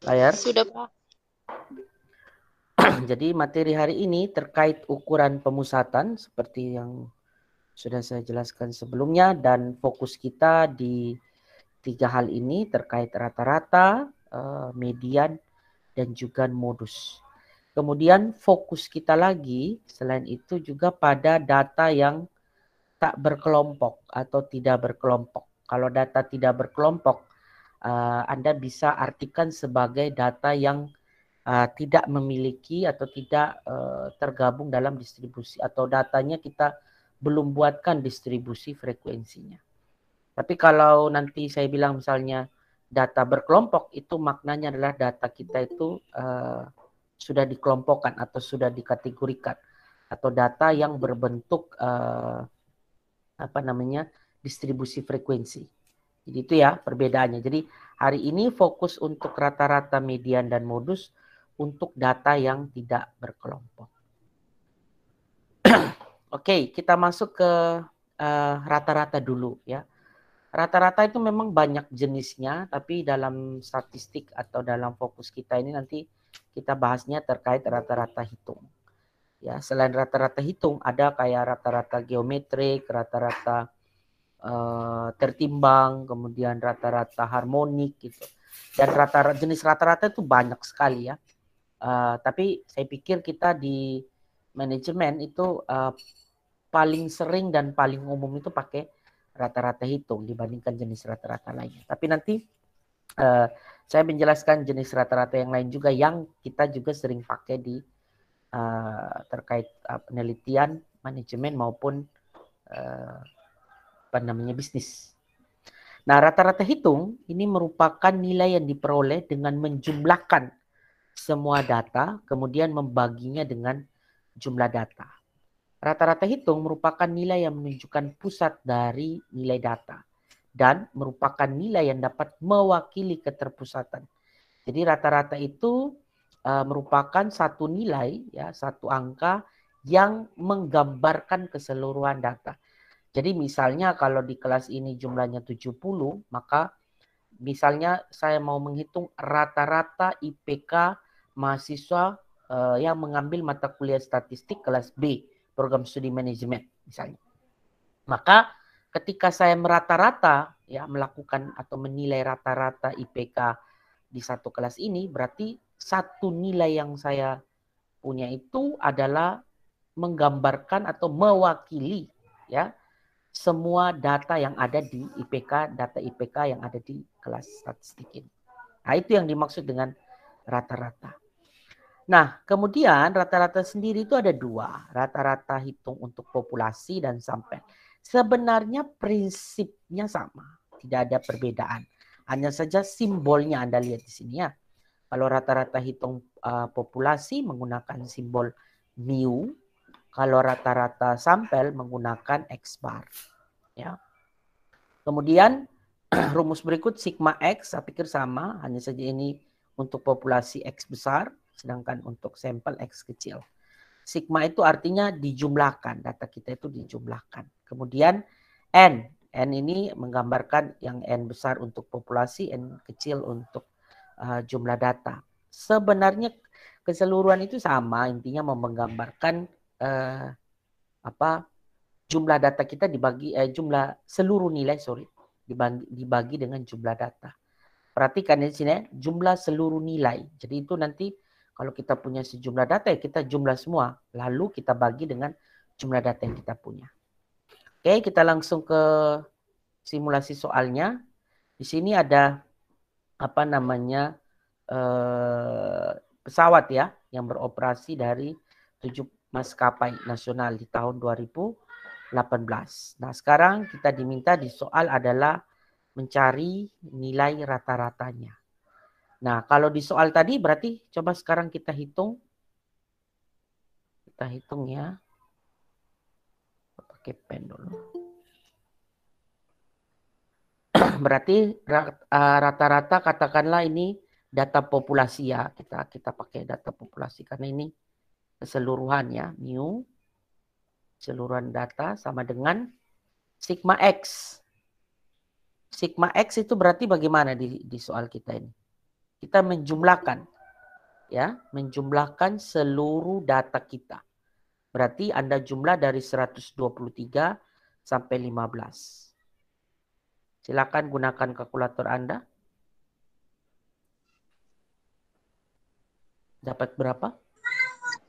Layar. Sudah, Pak. Jadi materi hari ini terkait ukuran pemusatan seperti yang sudah saya jelaskan sebelumnya dan fokus kita di tiga hal ini terkait rata-rata, eh, median, dan juga modus. Kemudian fokus kita lagi selain itu juga pada data yang tak berkelompok atau tidak berkelompok. Kalau data tidak berkelompok uh, Anda bisa artikan sebagai data yang uh, tidak memiliki atau tidak uh, tergabung dalam distribusi atau datanya kita belum buatkan distribusi frekuensinya. Tapi kalau nanti saya bilang misalnya data berkelompok itu maknanya adalah data kita itu uh, sudah dikelompokkan atau sudah dikategorikan atau data yang berbentuk uh, apa namanya distribusi frekuensi. Jadi itu ya perbedaannya. Jadi hari ini fokus untuk rata-rata median dan modus untuk data yang tidak berkelompok. Oke, okay, kita masuk ke eh, rata-rata uh, dulu ya. Rata-rata itu memang banyak jenisnya, tapi dalam statistik atau dalam fokus kita ini nanti kita bahasnya terkait rata-rata hitung. Ya, selain rata-rata hitung ada kayak rata-rata geometrik, rata-rata Eh, tertimbang, kemudian rata-rata harmonik gitu. Dan rata-rata jenis rata-rata itu banyak sekali ya. Uh, tapi saya pikir kita di manajemen itu uh, paling sering dan paling umum itu pakai rata-rata hitung dibandingkan jenis rata-rata lainnya. Tapi nanti uh, saya menjelaskan jenis rata-rata yang lain juga yang kita juga sering pakai di uh, terkait uh, penelitian manajemen maupun uh, apa namanya bisnis. Nah, rata-rata hitung ini merupakan nilai yang diperoleh dengan menjumlahkan semua data, kemudian membaginya dengan jumlah data. Rata-rata hitung merupakan nilai yang menunjukkan pusat dari nilai data dan merupakan nilai yang dapat mewakili keterpusatan. Jadi rata-rata itu uh, merupakan satu nilai ya, satu angka yang menggambarkan keseluruhan data. Jadi misalnya kalau di kelas ini jumlahnya 70, maka misalnya saya mau menghitung rata-rata IPK mahasiswa eh, yang mengambil mata kuliah statistik kelas B, program studi manajemen misalnya. Maka ketika saya merata-rata ya melakukan atau menilai rata-rata IPK di satu kelas ini berarti satu nilai yang saya punya itu adalah menggambarkan atau mewakili ya semua data yang ada di IPK, data IPK yang ada di kelas statistik ini. Nah, itu yang dimaksud dengan rata-rata. Nah, kemudian rata-rata sendiri itu ada dua. Rata-rata hitung untuk populasi dan sampel. Sebenarnya prinsipnya sama. Tidak ada perbedaan. Hanya saja simbolnya Anda lihat di sini ya. Kalau rata-rata hitung uh, populasi menggunakan simbol mu kalau rata-rata sampel menggunakan X bar. Ya. Kemudian rumus berikut sigma X saya pikir sama, hanya saja ini untuk populasi X besar, sedangkan untuk sampel X kecil. Sigma itu artinya dijumlahkan, data kita itu dijumlahkan. Kemudian N, N ini menggambarkan yang N besar untuk populasi, N kecil untuk uh, jumlah data. Sebenarnya keseluruhan itu sama, intinya menggambarkan uh, apa jumlah data kita dibagi eh, jumlah seluruh nilai sorry dibagi, dibagi dengan jumlah data. Perhatikan di sini eh, jumlah seluruh nilai. Jadi itu nanti kalau kita punya sejumlah data ya kita jumlah semua lalu kita bagi dengan jumlah data yang kita punya. Oke, kita langsung ke simulasi soalnya. Di sini ada apa namanya eh, pesawat ya yang beroperasi dari tujuh maskapai nasional di tahun 2018. Nah, sekarang kita diminta di soal adalah mencari nilai rata-ratanya. Nah, kalau di soal tadi berarti coba sekarang kita hitung. Kita hitung ya. Pakai pen dulu. berarti eh, rata-rata katakanlah ini data populasi ya. Kita kita pakai data populasi karena ini keseluruhan ya mu keseluruhan data sama dengan sigma x. Sigma x itu berarti bagaimana di, di soal kita ini? Kita menjumlahkan ya, menjumlahkan seluruh data kita. Berarti Anda jumlah dari 123 sampai 15. Silakan gunakan kalkulator Anda. Dapat berapa?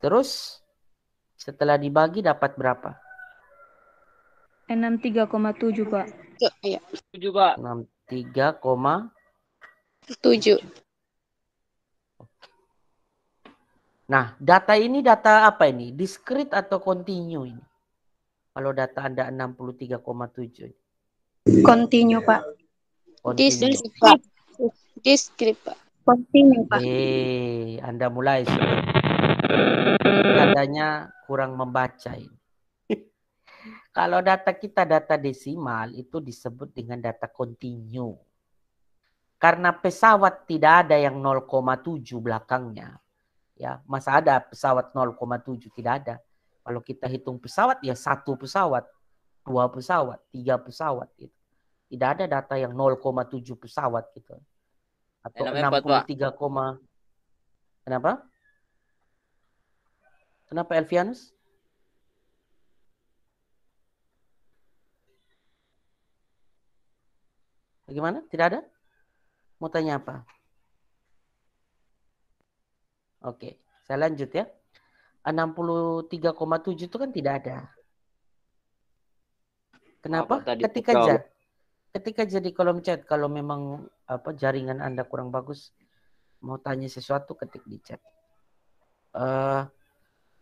Terus setelah dibagi dapat berapa? 63,7, Pak. Iya, 7, Pak. 63,7. Nah, data ini data apa ini? Diskrit atau kontinu ini? Kalau data Anda 63,7. Kontinu, Pak. Diskrit, Pak. Diskrit, Pak. Kontinu, Pak. Hey, eh, Anda mulai. Sudah adanya kurang membaca ini. Kalau data kita data desimal itu disebut dengan data kontinu. Karena pesawat tidak ada yang 0,7 belakangnya. Ya, masa ada pesawat 0,7 tidak ada. Kalau kita hitung pesawat ya satu pesawat, dua pesawat, tiga pesawat gitu. Tidak ada data yang 0,7 pesawat gitu. Atau 63, Kenapa? Kenapa Elvianus? Bagaimana? Tidak ada? Mau tanya apa? Oke, saya lanjut ya. 63,7 itu kan tidak ada. Kenapa? tadi ketika ja, ketika jadi kolom chat kalau memang apa jaringan Anda kurang bagus mau tanya sesuatu ketik di chat. Uh,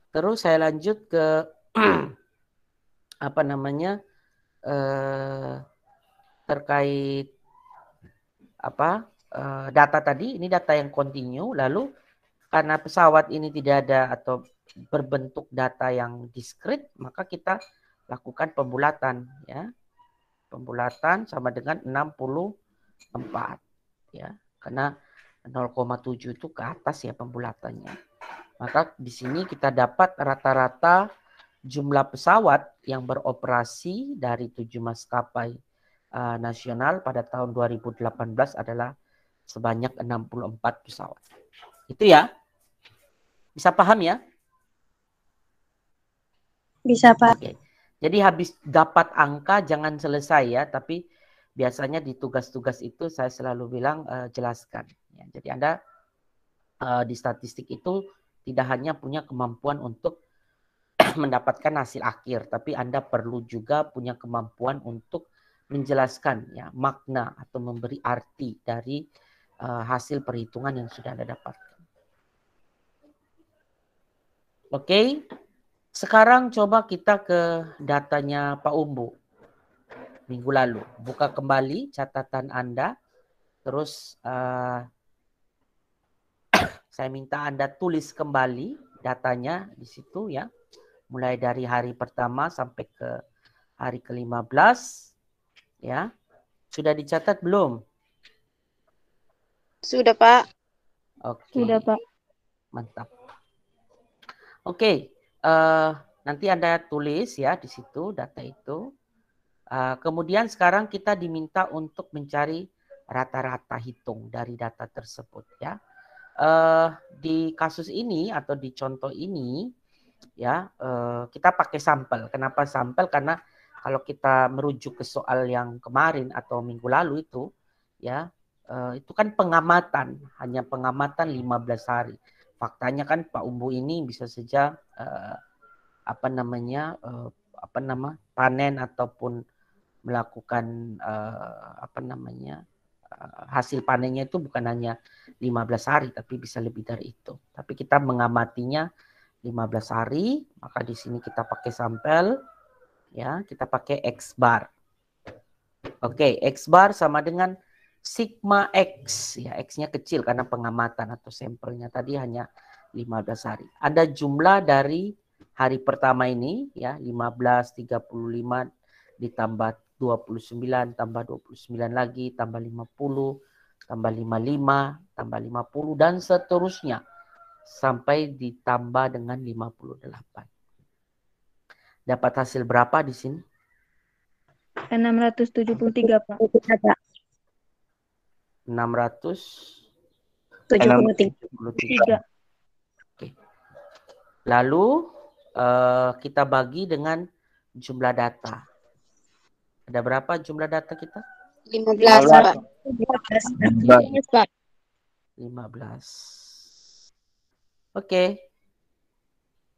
Terus saya lanjut ke apa namanya eh, terkait apa eh, data tadi. Ini data yang kontinu Lalu karena pesawat ini tidak ada atau berbentuk data yang diskrit, maka kita lakukan pembulatan ya. Pembulatan sama dengan 64 ya. Karena 0,7 itu ke atas ya pembulatannya. Maka di sini kita dapat rata-rata jumlah pesawat yang beroperasi dari tujuh maskapai uh, nasional pada tahun 2018 adalah sebanyak 64 pesawat. Itu ya. Bisa paham ya? Bisa, Pak. Okay. Jadi habis dapat angka jangan selesai ya, tapi biasanya di tugas-tugas itu saya selalu bilang uh, jelaskan. Ya, jadi Anda uh, di statistik itu tidak hanya punya kemampuan untuk mendapatkan hasil akhir, tapi Anda perlu juga punya kemampuan untuk menjelaskan ya makna atau memberi arti dari uh, hasil perhitungan yang sudah Anda dapatkan. Oke. Okay. Sekarang coba kita ke datanya Pak Umbu minggu lalu. Buka kembali catatan Anda terus uh, saya minta Anda tulis kembali datanya di situ ya. Mulai dari hari pertama sampai ke hari ke-15 ya. Sudah dicatat belum? Sudah, Pak. Oke. Sudah, Pak. Mantap. Oke, uh, nanti Anda tulis ya di situ data itu. Uh, kemudian sekarang kita diminta untuk mencari rata-rata hitung dari data tersebut ya uh, di kasus ini atau di contoh ini ya uh, kita pakai sampel. Kenapa sampel? Karena kalau kita merujuk ke soal yang kemarin atau minggu lalu itu ya uh, itu kan pengamatan, hanya pengamatan 15 hari. Faktanya kan Pak Umbu ini bisa saja uh, apa namanya uh, apa nama panen ataupun melakukan uh, apa namanya hasil panennya itu bukan hanya 15 hari tapi bisa lebih dari itu. Tapi kita mengamatinya 15 hari, maka di sini kita pakai sampel ya, kita pakai X bar. Oke, X bar sama dengan sigma X ya, X-nya kecil karena pengamatan atau sampelnya tadi hanya 15 hari. Ada jumlah dari hari pertama ini ya, 15 35 ditambah 29 tambah 29 lagi tambah 50 tambah 55 tambah 50 dan seterusnya sampai ditambah dengan 58. Dapat hasil berapa di sini? 673, Pak. 600 73. Oke. Lalu uh, kita bagi dengan jumlah data. Ada berapa jumlah data kita? 15, 15 Pak. 15, 15. Oke. Okay.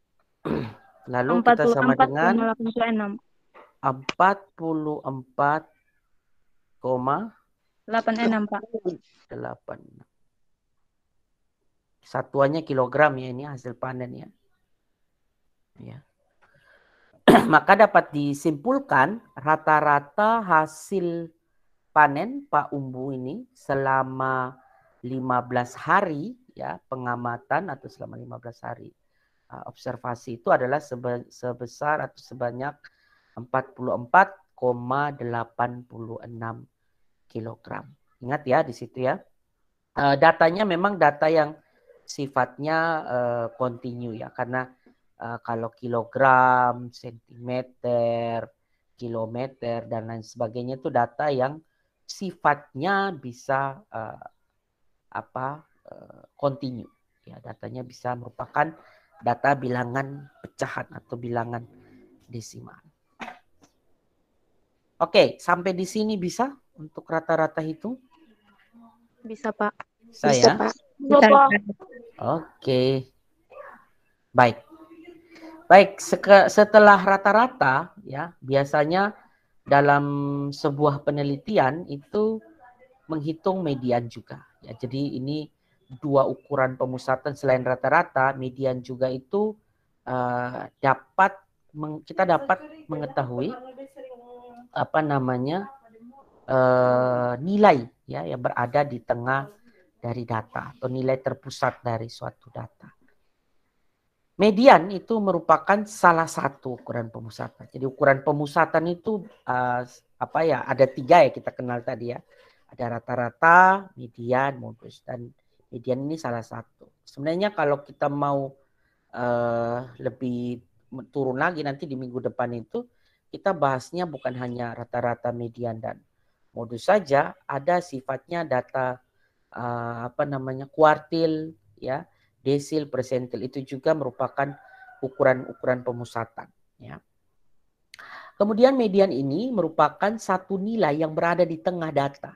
Lalu 44, kita sama dengan 86. 44, 86 Pak. 8. Satuannya kilogram ya ini hasil panen ya. Ya. maka dapat disimpulkan rata-rata hasil panen Pak Umbu ini selama 15 hari ya pengamatan atau selama 15 hari ah, observasi itu adalah sebesar atau sebanyak 44,86 kilogram. Ingat ya di situ ya. Ah, datanya memang data yang sifatnya kontinu eh, ya karena Eh, kalau kilogram, sentimeter, kilometer dan lain sebagainya itu data yang sifatnya bisa uh, apa uh, continue ya datanya bisa merupakan data bilangan pecahan atau bilangan desimal. Oke, sampai di sini bisa untuk rata-rata hitung? Bisa, Pak. Saya? Bisa, Bisa, Pak. Oke. Baik. Baik, setelah rata-rata ya, biasanya dalam sebuah penelitian itu menghitung median juga. Ya, jadi ini dua ukuran pemusatan selain rata-rata, median juga itu uh, dapat meng, kita dapat mengetahui apa namanya uh, nilai ya yang berada di tengah dari data atau nilai terpusat dari suatu data. Median itu merupakan salah satu ukuran pemusatan. Jadi ukuran pemusatan itu uh, apa ya? Ada tiga ya kita kenal tadi ya. Ada rata-rata, median, modus dan median ini salah satu. Sebenarnya kalau kita mau uh, lebih turun lagi nanti di minggu depan itu kita bahasnya bukan hanya rata-rata median dan modus saja, ada sifatnya data uh, apa namanya kuartil ya desil, persentil itu juga merupakan ukuran-ukuran pemusatan. Ya. Kemudian median ini merupakan satu nilai yang berada di tengah data.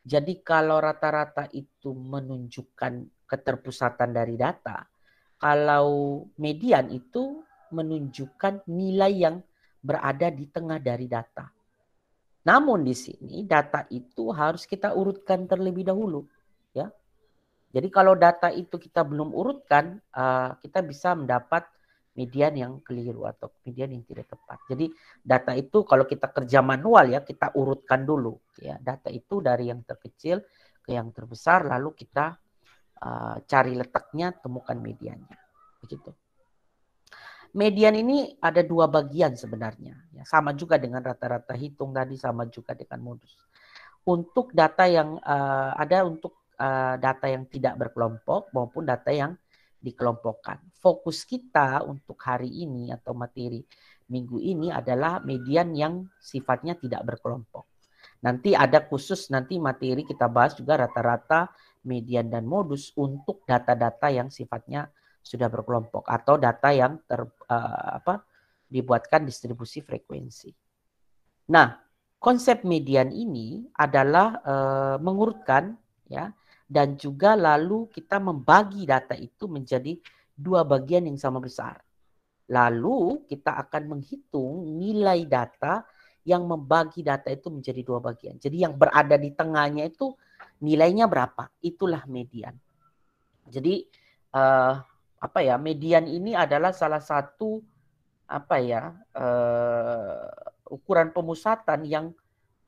Jadi kalau rata-rata itu menunjukkan keterpusatan dari data, kalau median itu menunjukkan nilai yang berada di tengah dari data. Namun di sini data itu harus kita urutkan terlebih dahulu jadi kalau data itu kita belum urutkan, eh, kita bisa mendapat median yang keliru atau median yang tidak tepat. Jadi data itu kalau kita kerja manual ya kita urutkan dulu ya data itu dari yang terkecil ke yang terbesar lalu kita uh, cari letaknya temukan mediannya begitu. Median ini ada dua bagian sebenarnya ya sama juga dengan rata-rata hitung tadi sama juga dengan modus. Untuk data yang uh, ada untuk uh, data yang tidak berkelompok maupun data yang dikelompokkan. Fokus kita untuk hari ini atau materi minggu ini adalah median yang sifatnya tidak berkelompok. Nanti ada khusus nanti materi kita bahas juga rata-rata median dan modus untuk data-data yang sifatnya sudah berkelompok atau data yang ter, uh, apa dibuatkan distribusi frekuensi. Nah, konsep median ini adalah uh, mengurutkan ya dan juga lalu kita membagi data itu menjadi dua bagian yang sama besar. Lalu kita akan menghitung nilai data yang membagi data itu menjadi dua bagian. Jadi yang berada di tengahnya itu nilainya berapa? Itulah median. Jadi eh, apa ya? Median ini adalah salah satu apa ya eh, ukuran pemusatan yang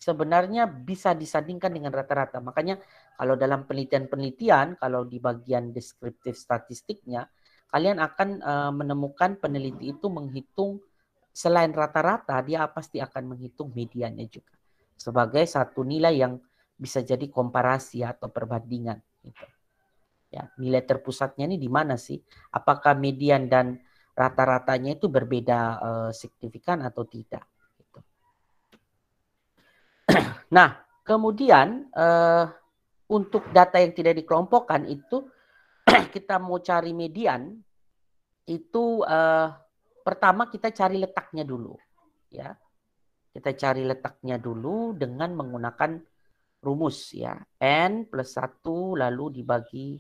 sebenarnya bisa disandingkan dengan rata-rata. Makanya kalau dalam penelitian-penelitian, kalau di bagian deskriptif statistiknya, kalian akan uh, menemukan peneliti itu menghitung selain rata-rata, dia pasti akan menghitung medianya juga sebagai satu nilai yang bisa jadi komparasi atau perbandingan. Gitu. Ya, nilai terpusatnya ini di mana sih? Apakah median dan rata-ratanya itu berbeda uh, signifikan atau tidak? Nah, kemudian uh, untuk data yang tidak dikelompokkan itu kita mau cari median itu uh, pertama kita cari letaknya dulu, ya. Kita cari letaknya dulu dengan menggunakan rumus ya n plus satu lalu dibagi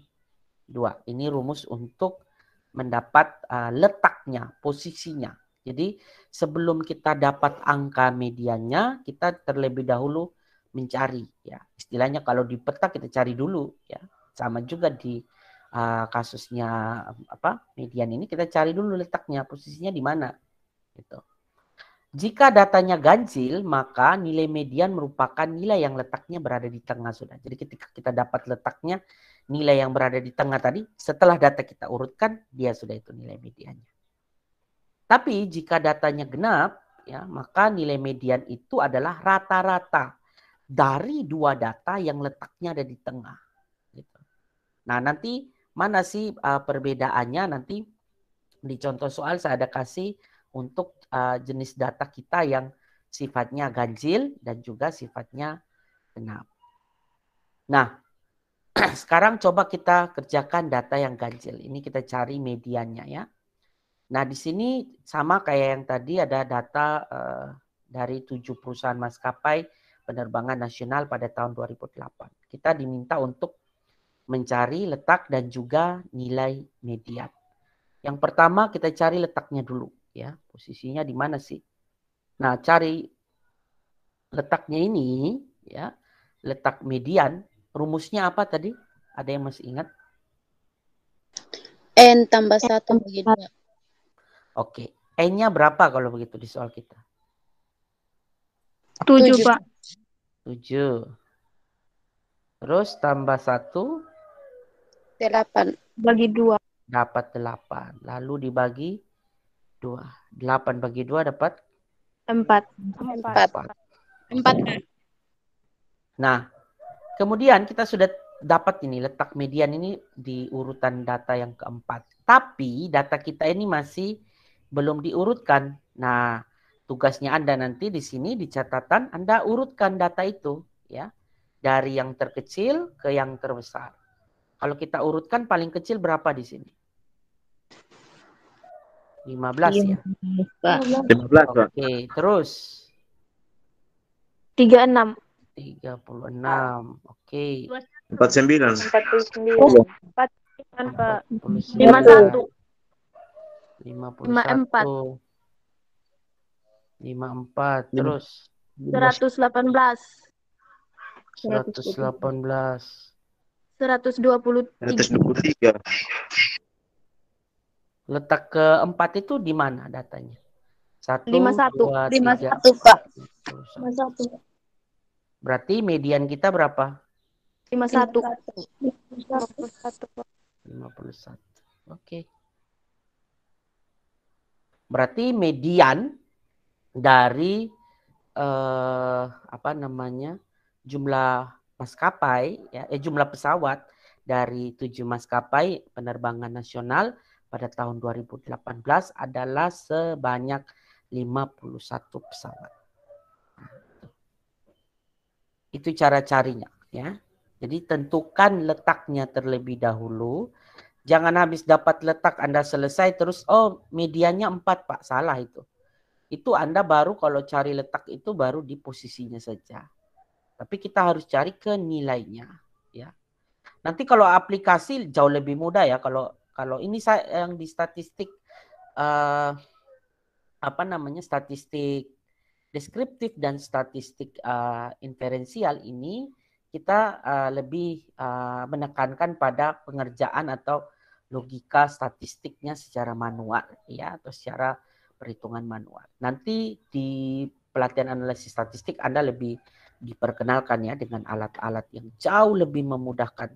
dua. Ini rumus untuk mendapat uh, letaknya, posisinya. Jadi sebelum kita dapat angka medianya, kita terlebih dahulu mencari ya istilahnya kalau di peta kita cari dulu ya sama juga di uh, kasusnya apa median ini kita cari dulu letaknya posisinya di mana gitu jika datanya ganjil maka nilai median merupakan nilai yang letaknya berada di tengah sudah jadi ketika kita dapat letaknya nilai yang berada di tengah tadi setelah data kita urutkan dia sudah itu nilai mediannya tapi jika datanya genap ya maka nilai median itu adalah rata-rata dari dua data yang letaknya ada di tengah. Gitu. Nah nanti mana sih uh, perbedaannya nanti di contoh soal saya ada kasih untuk uh, jenis data kita yang sifatnya ganjil dan juga sifatnya genap. Nah sekarang coba kita kerjakan data yang ganjil. Ini kita cari medianya ya. Nah di sini sama kayak yang tadi ada data uh, dari tujuh perusahaan maskapai Penerbangan Nasional pada tahun 2008. Kita diminta untuk mencari letak dan juga nilai median. Yang pertama kita cari letaknya dulu ya, posisinya di mana sih? Nah, cari letaknya ini ya, letak median, rumusnya apa tadi? Ada yang masih ingat? N tambah satu bagi Oke, N-nya berapa kalau begitu di soal kita? Tujuh, Pak. 7. Terus tambah 1. 8. Bagi 2. Dapat 8. Lalu dibagi 2. 8 bagi 2 dapat? 4. 4. 4. 4. Nah, kemudian kita sudah dapat ini letak median ini di urutan data yang keempat. Tapi data kita ini masih belum diurutkan. Nah, tugasnya Anda nanti di sini di catatan Anda urutkan data itu ya dari yang terkecil ke yang terbesar. Kalau kita urutkan paling kecil berapa di sini? 15 ya. 15, Pak. Oke, terus 36. 36. Oke. 49. 49. 49, Pak. 51. 51. 54 lima empat terus seratus seratus seratus delapan delapan belas belas dua puluh tiga letak keempat itu di mana datanya satu lima satu lima satu pak lima satu berarti median kita berapa lima satu lima puluh satu oke berarti median dari eh, apa namanya jumlah maskapai ya eh, jumlah pesawat dari tujuh maskapai penerbangan nasional pada tahun 2018 adalah sebanyak 51 pesawat. Nah, itu cara carinya ya. Jadi tentukan letaknya terlebih dahulu. Jangan habis dapat letak Anda selesai terus oh medianya empat Pak salah itu itu Anda baru kalau cari letak itu baru di posisinya saja. Tapi kita harus cari ke nilainya, ya. Nanti kalau aplikasi jauh lebih mudah ya kalau kalau ini saya yang di statistik uh, apa namanya statistik deskriptif dan statistik uh, inferensial ini kita uh, lebih uh, menekankan pada pengerjaan atau logika statistiknya secara manual ya atau secara perhitungan manual. Nanti di pelatihan analisis statistik Anda lebih diperkenalkan ya dengan alat-alat yang jauh lebih memudahkan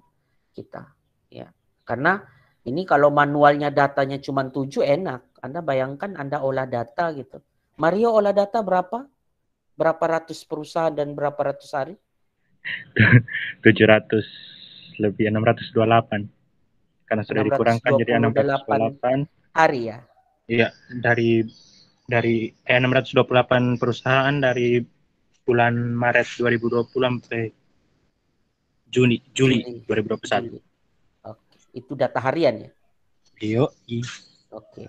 kita ya. Karena ini kalau manualnya datanya cuma 7 enak. Anda bayangkan Anda olah data gitu. Mario olah data berapa? Berapa ratus perusahaan dan berapa ratus hari? 700 lebih 628. Karena sudah dikurangkan jadi 628 hari ya. Iya, dari dari eh, 628 perusahaan dari bulan Maret 2020 sampai Juni Juli 2021. Oke, itu data harian ya? Iya, iya. Oke.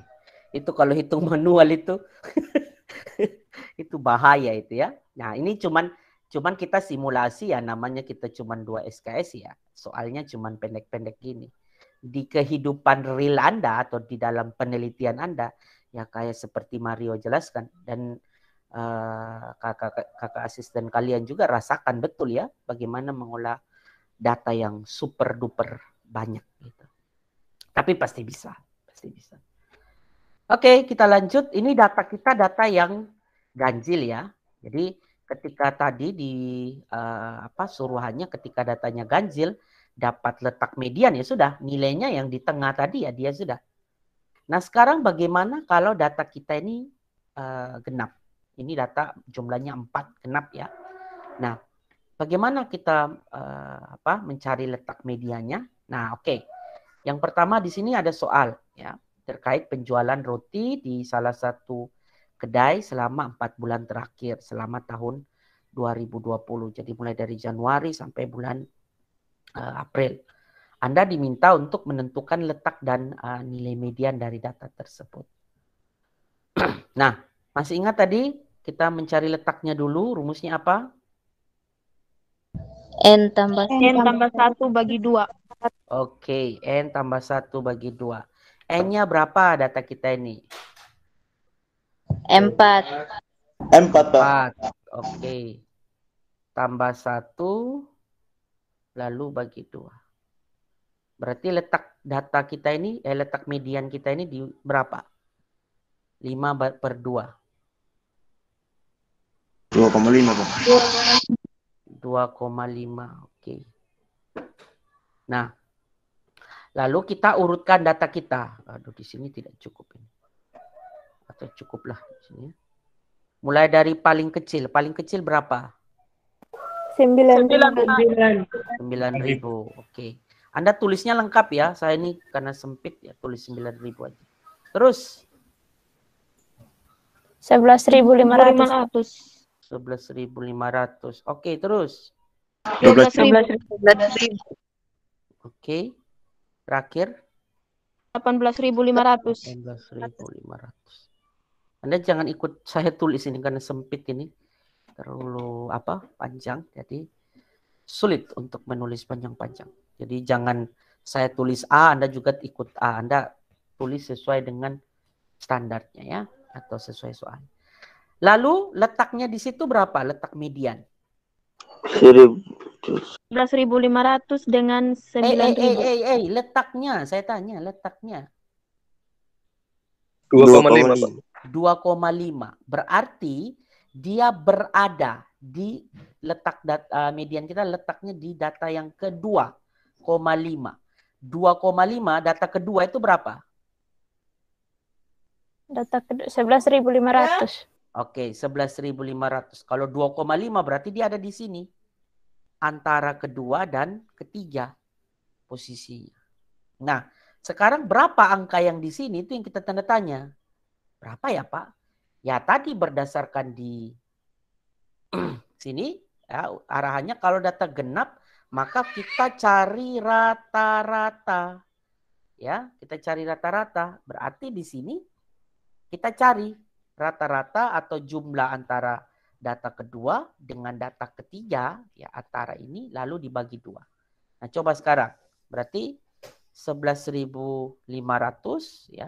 Itu kalau hitung manual itu itu bahaya itu ya. Nah, ini cuman cuman kita simulasi ya namanya kita cuman dua SKS ya. Soalnya cuman pendek-pendek gini di kehidupan real Anda atau di dalam penelitian Anda ya kayak seperti Mario jelaskan dan uh, kakak kakak asisten kalian juga rasakan betul ya bagaimana mengolah data yang super duper banyak gitu. Tapi pasti bisa, pasti bisa. Oke, kita lanjut. Ini data kita data yang ganjil ya. Jadi ketika tadi di uh, apa suruhannya ketika datanya ganjil dapat letak median ya sudah nilainya yang di tengah tadi ya dia sudah. Nah sekarang bagaimana kalau data kita ini uh, genap? Ini data jumlahnya empat genap ya. Nah bagaimana kita uh, apa mencari letak medianya? Nah oke, okay. yang pertama di sini ada soal ya terkait penjualan roti di salah satu kedai selama empat bulan terakhir selama tahun 2020. Jadi mulai dari Januari sampai bulan uh, April. Anda diminta untuk menentukan letak dan uh, nilai median dari data tersebut. nah, masih ingat tadi kita mencari letaknya dulu, rumusnya apa? N tambah, N tambah 1 bagi 2. Oke, okay, N tambah 1 bagi 2. N-nya berapa data kita ini? 4. 4, Pak. Oke. Okay. Tambah 1 lalu bagi dua. Berarti letak data kita ini, eh, letak median kita ini di berapa? 5 per 2. 2,5 Pak. 2,5, oke. Nah, lalu kita urutkan data kita. Aduh, di sini tidak cukup ini. Atau cukuplah di sini. Ya. Mulai dari paling kecil. Paling kecil berapa? Sembilan Sembilan ribu. Oke. Anda tulisnya lengkap ya. Saya ini karena sempit ya tulis sembilan ribu aja. Terus. Sebelas ribu lima ratus. Sebelas ribu lima ratus. Oke terus. Dua belas ribu. Oke. Terakhir. Delapan belas ribu lima ratus. Delapan belas ribu lima ratus. Anda jangan ikut saya tulis ini karena sempit ini terlalu apa panjang jadi sulit untuk menulis panjang-panjang jadi jangan saya tulis A Anda juga ikut A Anda tulis sesuai dengan standarnya ya atau sesuai soal lalu letaknya di situ berapa letak median 11.500 dengan 9.000 eh, eh, eh, eh, eh, letaknya saya tanya letaknya 2,5 2,5 berarti dia berada di letak data, eh, median kita letaknya di data yang kedua, 2,5. 2,5 data kedua itu berapa? Data kedua 11.500. Ya. Oke, okay, 11.500. Kalau 2,5 berarti dia ada di sini. Antara kedua dan ketiga posisinya. Nah, sekarang berapa angka yang di sini itu yang kita tanda tanya. Berapa ya, Pak? Ya tadi berdasarkan di sini ya, arahannya kalau data genap maka kita cari rata-rata. Ya, kita cari rata-rata. Berarti di sini kita cari rata-rata atau jumlah antara data kedua dengan data ketiga ya antara ini lalu dibagi dua. Nah, coba sekarang. Berarti 11.500 ya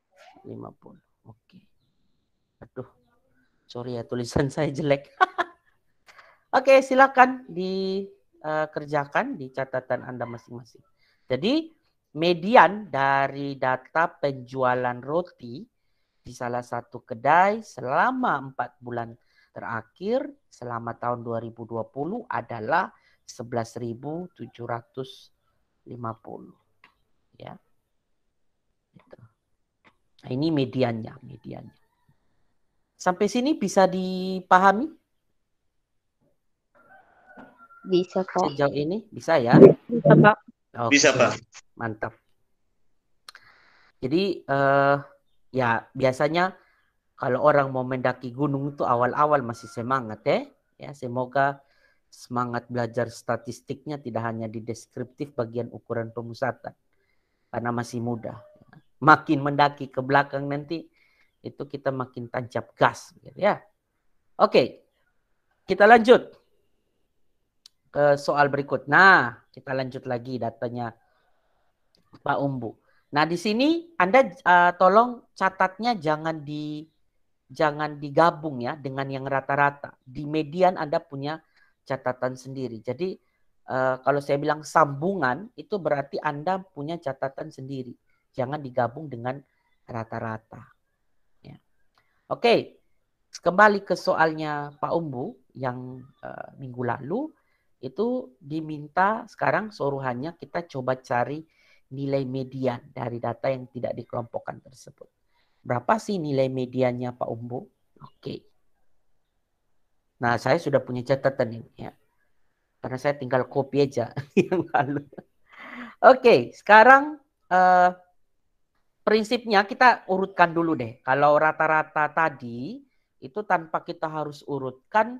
50. Oke. Aduh. Sorry ya tulisan saya jelek. Oke, silakan dikerjakan eh, di catatan Anda masing-masing. Jadi, median dari data penjualan roti di salah satu kedai selama empat bulan terakhir selama tahun 2020 adalah 11.750 ya gitu. Nah, ini mediannya, mediannya. Sampai sini bisa dipahami? Bisa, Pak. Sejauh ini bisa ya? Bisa, Pak. Okay. Bisa, Pak. Mantap. Jadi eh, ya biasanya kalau orang mau mendaki gunung itu awal-awal masih semangat ya. Ya, semoga semangat belajar statistiknya tidak hanya di deskriptif bagian ukuran pemusatan karena masih muda makin mendaki ke belakang nanti itu kita makin tancap gas gitu ya. Oke. Kita lanjut ke soal berikut. Nah, kita lanjut lagi datanya Pak Umbu. Nah, di sini Anda uh, tolong catatnya jangan di jangan digabung ya dengan yang rata-rata. Di median Anda punya catatan sendiri. Jadi uh, kalau saya bilang sambungan itu berarti Anda punya catatan sendiri jangan digabung dengan rata-rata. Ya. Oke, kembali ke soalnya Pak Umbu yang uh, minggu lalu itu diminta sekarang suruhannya kita coba cari nilai median dari data yang tidak dikelompokkan tersebut. Berapa sih nilai mediannya Pak Umbu? Oke. Nah, saya sudah punya catatan ini ya. Karena saya tinggal copy aja yang lalu. Oke, sekarang uh, prinsipnya kita urutkan dulu deh. Kalau rata-rata tadi itu tanpa kita harus urutkan,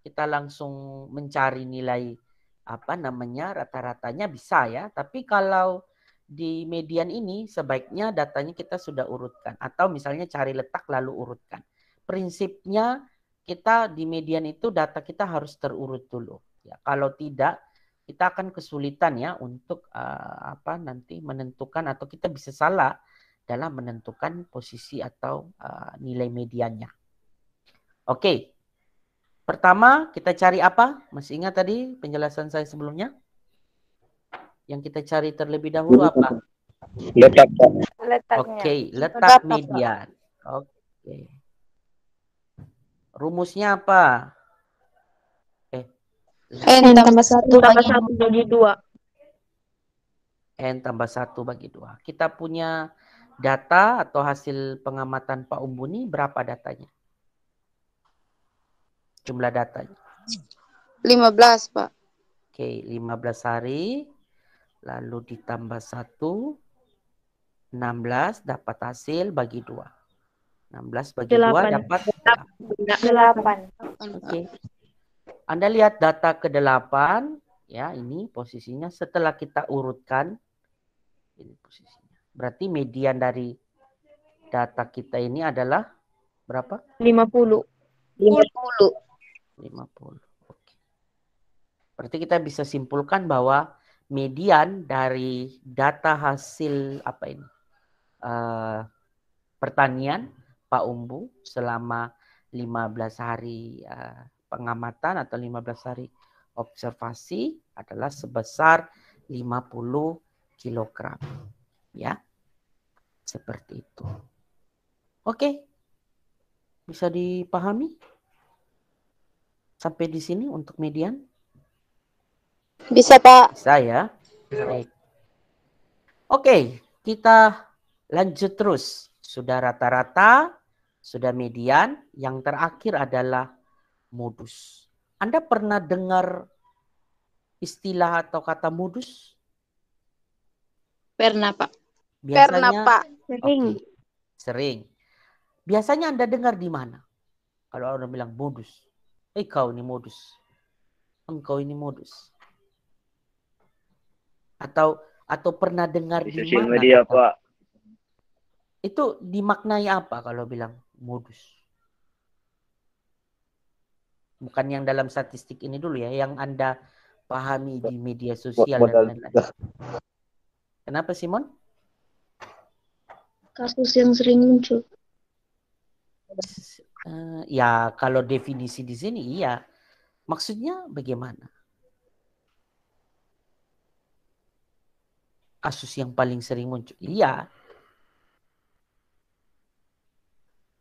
kita langsung mencari nilai apa namanya rata-ratanya bisa ya. Tapi kalau di median ini sebaiknya datanya kita sudah urutkan atau misalnya cari letak lalu urutkan. Prinsipnya kita di median itu data kita harus terurut dulu. Ya, kalau tidak kita akan kesulitan ya untuk uh, apa nanti menentukan atau kita bisa salah dalam menentukan posisi atau uh, nilai mediannya. Oke. Okay. Pertama, kita cari apa? Masih ingat tadi penjelasan saya sebelumnya? Yang kita cari terlebih dahulu apa? Letak. Oke, okay, letak, median. Oke. Okay. Rumusnya apa? Eh. N tambah satu bagi satu bagi dua. N tambah satu bagi dua. Kita punya data atau hasil pengamatan Pak Umbuni berapa datanya? Jumlah datanya. 15, Pak. Oke, 15 hari lalu ditambah 1 16 dapat hasil bagi 2. 16 bagi 8. 2 dapat 8. 8. Oke. Anda lihat data ke-8 ya, ini posisinya setelah kita urutkan ini posisinya Berarti median dari data kita ini adalah berapa? 50. 50. 50. Oke. Berarti kita bisa simpulkan bahwa median dari data hasil apa ini? Uh, pertanian Pak Umbu selama 15 hari uh, pengamatan atau 15 hari observasi adalah sebesar 50 kilogram ya. Seperti itu. Oke. Bisa dipahami? Sampai di sini untuk median? Bisa, Pak. Bisa ya. Baik. Oke, kita lanjut terus. Sudah rata-rata, sudah median, yang terakhir adalah modus. Anda pernah dengar istilah atau kata modus? Pernah, Pak. Biasanya Pernah, Pak. Sering. Okay. Sering. Biasanya Anda dengar di mana? Kalau orang bilang modus. Eh kau ini modus. Engkau ini modus. Atau atau pernah dengar di, di mana? media, atau, Pak. Itu dimaknai apa kalau bilang modus? Bukan yang dalam statistik ini dulu ya, yang Anda pahami di media sosial dan lain-lain. Kenapa Simon? kasus yang sering muncul? Uh, ya kalau definisi di sini iya. Maksudnya bagaimana? Kasus yang paling sering muncul. Iya.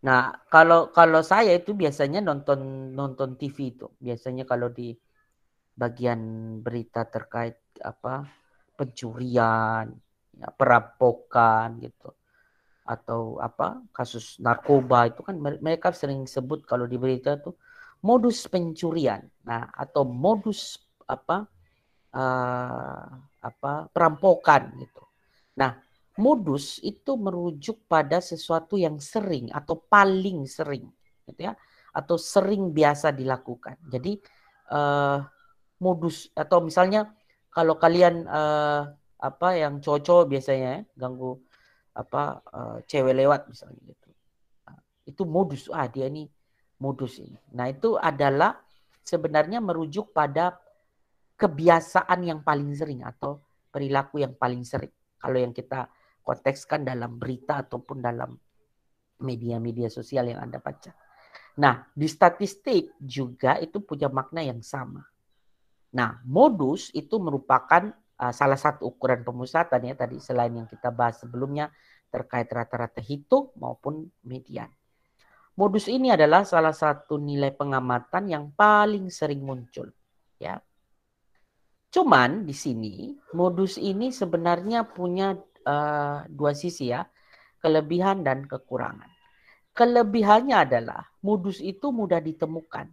Nah, kalau kalau saya itu biasanya nonton nonton TV itu. Biasanya kalau di bagian berita terkait apa pencurian, ya, perampokan gitu atau apa kasus narkoba itu kan mereka sering sebut kalau di berita itu modus pencurian nah atau modus apa uh, apa perampokan gitu nah modus itu merujuk pada sesuatu yang sering atau paling sering gitu ya atau sering biasa dilakukan jadi uh, modus atau misalnya kalau kalian uh, apa yang cocok biasanya ya, ganggu apa uh, cewek lewat misalnya gitu. Nah, itu modus ah dia ini modus ini. Nah, itu adalah sebenarnya merujuk pada kebiasaan yang paling sering atau perilaku yang paling sering. Kalau yang kita kontekskan dalam berita ataupun dalam media-media sosial yang Anda baca. Nah, di statistik juga itu punya makna yang sama. Nah, modus itu merupakan Eh, salah satu ukuran pemusatan ya tadi selain yang kita bahas sebelumnya terkait rata-rata hitung maupun median. Modus ini adalah salah satu nilai pengamatan yang paling sering muncul ya. Cuman di sini modus ini sebenarnya punya uh, dua sisi ya, kelebihan dan kekurangan. Kelebihannya adalah modus itu mudah ditemukan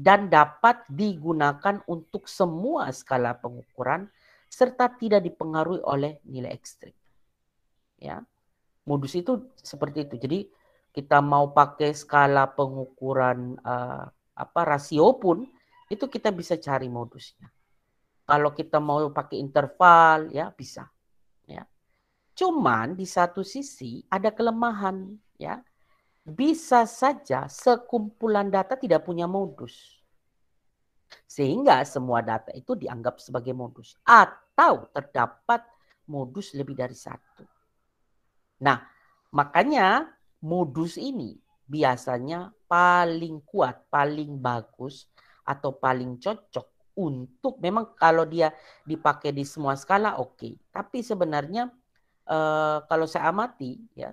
dan dapat digunakan untuk semua skala pengukuran serta tidak dipengaruhi oleh nilai ekstrim. Ya. Modus itu seperti itu. Jadi kita mau pakai skala pengukuran uh, apa rasio pun itu kita bisa cari modusnya. Kalau kita mau pakai interval ya bisa. Ya. Cuman di satu sisi ada kelemahan ya. Bisa saja sekumpulan data tidak punya modus sehingga semua data itu dianggap sebagai modus atau terdapat modus lebih dari satu. Nah, makanya modus ini biasanya paling kuat, paling bagus atau paling cocok untuk memang kalau dia dipakai di semua skala oke. Okay. Tapi sebenarnya eh, kalau saya amati ya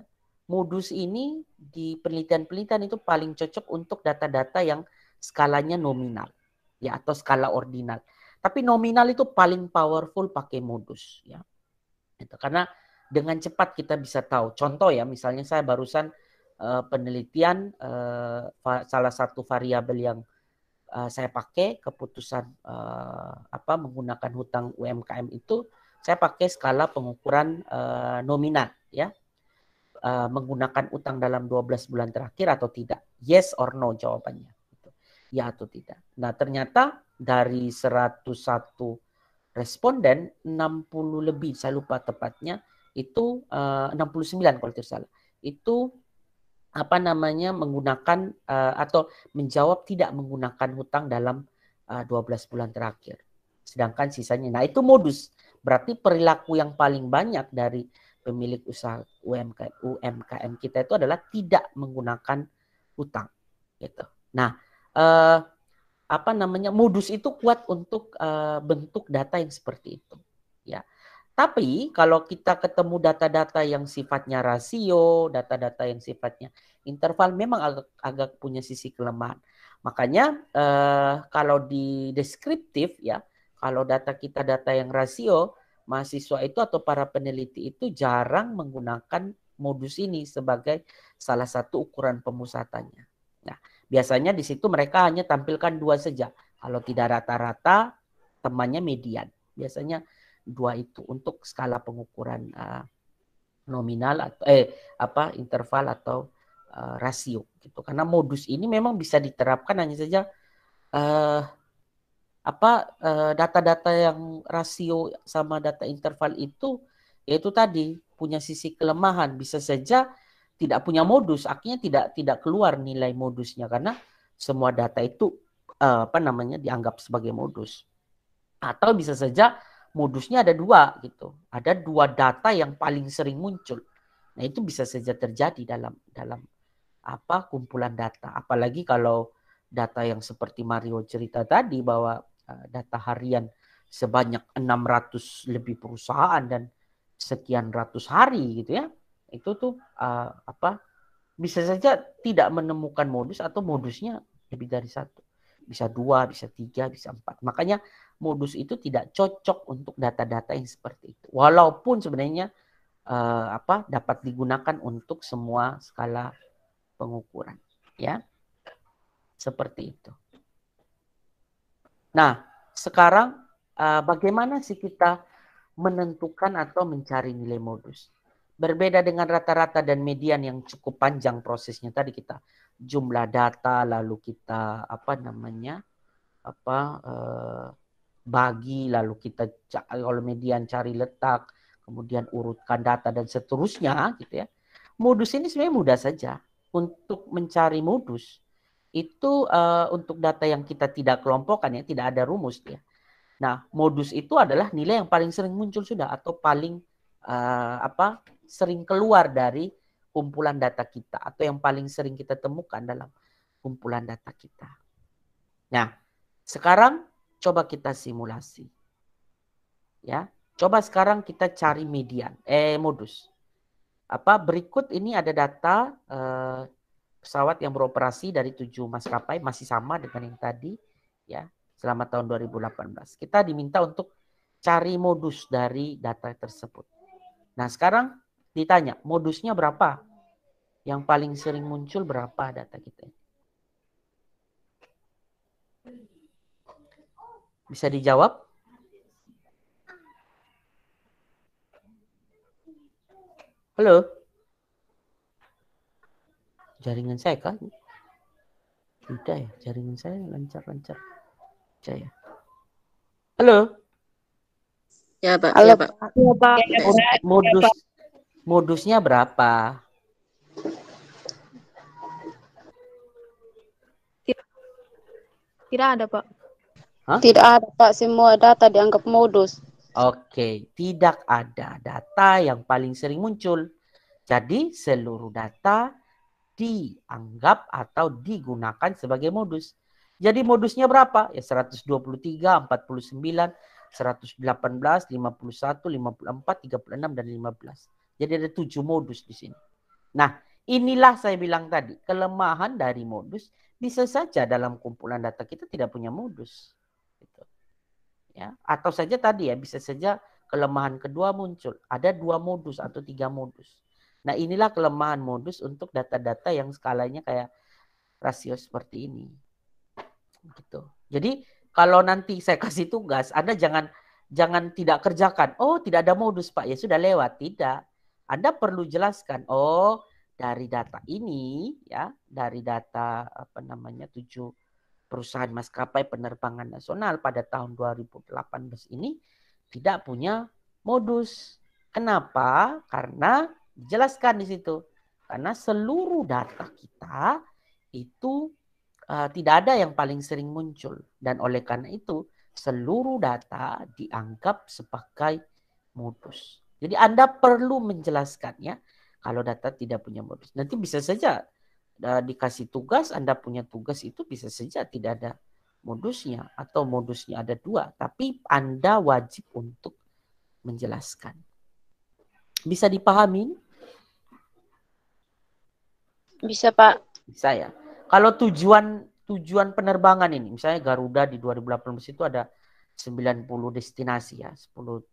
modus ini di penelitian-penelitian itu paling cocok untuk data-data yang skalanya nominal ya atau skala ordinal. Tapi nominal itu paling powerful pakai modus ya. Itu karena dengan cepat kita bisa tahu. Contoh ya misalnya saya barusan uh, penelitian uh, salah satu variabel yang uh, saya pakai keputusan uh, apa menggunakan hutang UMKM itu saya pakai skala pengukuran uh, nominal ya uh, menggunakan utang dalam 12 bulan terakhir atau tidak yes or no jawabannya ya atau tidak. Nah, ternyata dari 101 responden 60 lebih saya lupa tepatnya itu eh, uh, 69 kalau tidak salah. Itu apa namanya menggunakan uh, atau menjawab tidak menggunakan hutang dalam uh, eh, 12 bulan terakhir. Sedangkan sisanya nah itu modus. Berarti perilaku yang paling banyak dari pemilik usaha UMKM, UMKM kita itu adalah tidak menggunakan hutang gitu. Nah, uh, apa namanya modus itu kuat untuk uh, bentuk data yang seperti itu ya tapi kalau kita ketemu data-data yang sifatnya rasio data-data yang sifatnya interval memang agak agak punya sisi kelemahan makanya uh, kalau di deskriptif ya kalau data kita data yang rasio mahasiswa itu atau para peneliti itu jarang menggunakan modus ini sebagai salah satu ukuran pemusatannya nah Biasanya di situ mereka hanya tampilkan dua saja. Kalau tidak rata-rata, temannya median. Biasanya dua itu untuk skala pengukuran uh, nominal atau eh apa interval atau uh, rasio gitu. Karena modus ini memang bisa diterapkan hanya saja uh, apa data-data uh, yang rasio sama data interval itu yaitu tadi punya sisi kelemahan bisa saja tidak punya modus, akhirnya tidak tidak keluar nilai modusnya karena semua data itu uh, apa namanya dianggap sebagai modus. Atau bisa saja modusnya ada dua gitu, ada dua data yang paling sering muncul. Nah itu bisa saja terjadi dalam dalam apa kumpulan data. Apalagi kalau data yang seperti Mario cerita tadi bahwa uh, data harian sebanyak 600 lebih perusahaan dan sekian ratus hari gitu ya itu tuh uh, apa bisa saja tidak menemukan modus atau modusnya lebih dari satu bisa dua bisa tiga bisa empat makanya modus itu tidak cocok untuk data-data yang seperti itu walaupun sebenarnya uh, apa dapat digunakan untuk semua skala pengukuran ya seperti itu nah sekarang uh, bagaimana sih kita menentukan atau mencari nilai modus Berbeda dengan rata-rata dan median yang cukup panjang prosesnya tadi kita jumlah data lalu kita apa namanya apa eh, bagi lalu kita kalau median cari letak kemudian urutkan data dan seterusnya gitu ya. Modus ini sebenarnya mudah saja untuk mencari modus itu eh, untuk data yang kita tidak kelompokkan ya tidak ada rumus ya. Nah modus itu adalah nilai yang paling sering muncul sudah atau paling uh, apa sering keluar dari kumpulan data kita atau yang paling sering kita temukan dalam kumpulan data kita. Nah, sekarang coba kita simulasi. Ya, coba sekarang kita cari median eh modus. Apa berikut ini ada data eh, pesawat yang beroperasi dari tujuh maskapai masih sama dengan yang tadi ya selama tahun 2018. Kita diminta untuk cari modus dari data tersebut. Nah, sekarang ditanya modusnya berapa yang paling sering muncul berapa data kita bisa dijawab halo jaringan saya kan tidak ya jaringan saya lancar-lancar saya halo ya pak halo ya, pak, ya, pak. Modus, ya, pak. modus modusnya berapa? Tidak ada, Pak. Hah? Tidak ada, Pak. Semua data dianggap modus. Oke, tidak ada data yang paling sering muncul. Jadi seluruh data dianggap atau digunakan sebagai modus. Jadi modusnya berapa? Ya 123, 49, 118, 51, 54, 36 dan 15. Jadi ada tujuh modus di sini. Nah, inilah saya bilang tadi, kelemahan dari modus bisa saja dalam kumpulan data kita tidak punya modus. Gitu. Ya, atau saja tadi ya, bisa saja kelemahan kedua muncul. Ada dua modus atau tiga modus. Nah inilah kelemahan modus untuk data-data yang skalanya kayak rasio seperti ini. Gitu. Jadi kalau nanti saya kasih tugas, Anda jangan jangan tidak kerjakan. Oh, tidak ada modus, Pak. Ya sudah lewat, tidak. Anda perlu jelaskan, oh dari data ini ya, dari data apa namanya tujuh perusahaan maskapai penerbangan nasional pada tahun 2018 ini tidak punya modus. Kenapa? Karena dijelaskan di situ. Karena seluruh data kita itu uh, tidak ada yang paling sering muncul dan oleh karena itu seluruh data dianggap sebagai modus. Jadi Anda perlu menjelaskannya kalau data tidak punya modus. Nanti bisa saja uh, dikasih tugas, Anda punya tugas itu bisa saja tidak ada modusnya atau modusnya ada dua, tapi Anda wajib untuk menjelaskan. Bisa dipahami? Bisa, Pak. Bisa ya. Kalau tujuan tujuan penerbangan ini, misalnya Garuda di 2018 itu ada 90 destinasi ya, 10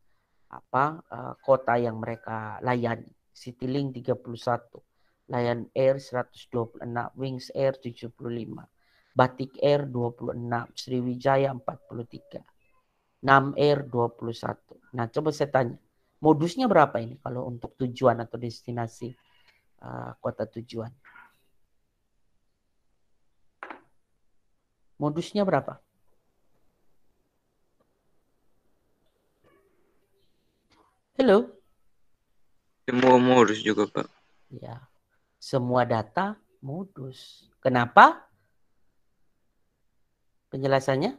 apa uh, kota yang mereka layani. Citylink 31, Lion Air 126, Wings Air 75, Batik Air 26, Sriwijaya 43, Nam Air 21. Nah, coba saya tanya, modusnya berapa ini kalau untuk tujuan atau destinasi uh, kota tujuan? Modusnya berapa? Halo. Semua modus juga, Pak. Ya. Semua data modus. Kenapa? Penjelasannya?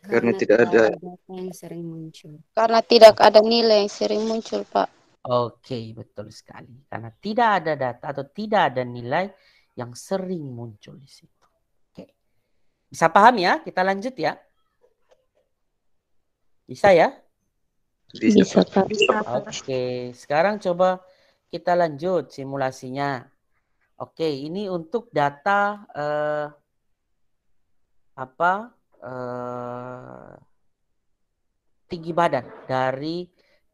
Karena, Karena tidak ada yang sering muncul. Karena tidak ada nilai yang sering muncul, Pak. Oke, betul sekali. Karena tidak ada data atau tidak ada nilai yang sering muncul di situ. Oke. Bisa paham ya? Kita lanjut ya. Bisa ya? Bisa, Pak. Oke, sekarang coba kita lanjut simulasinya. Oke, ini untuk data eh, apa eh, tinggi badan dari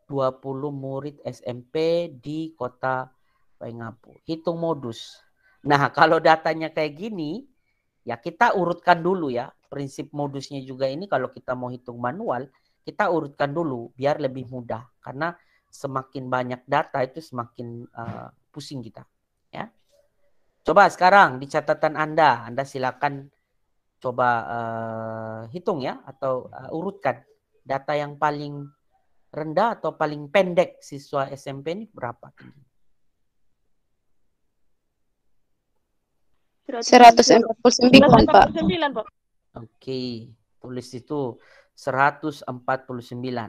20 murid SMP di kota Waingapu. Hitung modus. Nah, kalau datanya kayak gini, ya kita urutkan dulu ya. Prinsip modusnya juga ini kalau kita mau hitung manual, kita urutkan dulu biar lebih mudah karena semakin banyak data itu semakin uh, pusing kita ya coba sekarang di catatan anda anda silakan coba uh, hitung ya atau uh, urutkan data yang paling rendah atau paling pendek siswa SMP ini berapa tinggi 149, 149 Pak. Oke, okay. tulis itu 149.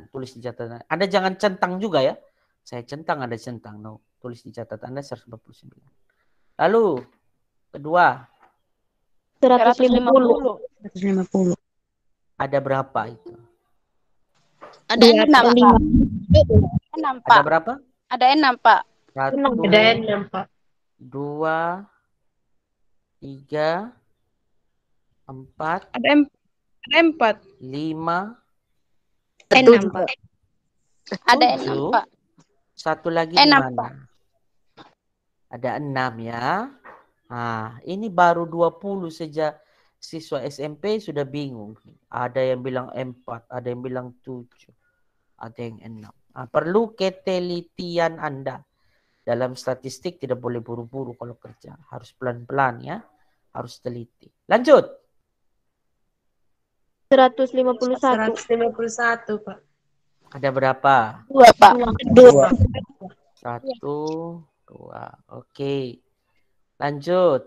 Tulis di catatan. Anda jangan centang juga ya. Saya centang, Anda centang. No. Tulis di catatan Anda 149. Lalu, kedua. 150. 150. Ada berapa itu? Ada enam, Pak. Enam, Pak. Ada berapa? Ada enam, Pak. Satu, ada enam, Pak. Dua, tiga, empat. Ada empat empat. Lima. Enam. Ada enam, Satu lagi enam, Ada enam ya. ah ini baru dua puluh sejak siswa SMP sudah bingung. Ada yang bilang empat, ada yang bilang tujuh, ada yang enam. Ah, perlu ketelitian Anda. Dalam statistik tidak boleh buru-buru kalau kerja. Harus pelan-pelan ya. Harus teliti. Lanjut. 151. 151, Pak. Ada berapa? Dua, Pak. Dua. Satu, dua. Oke. Lanjut.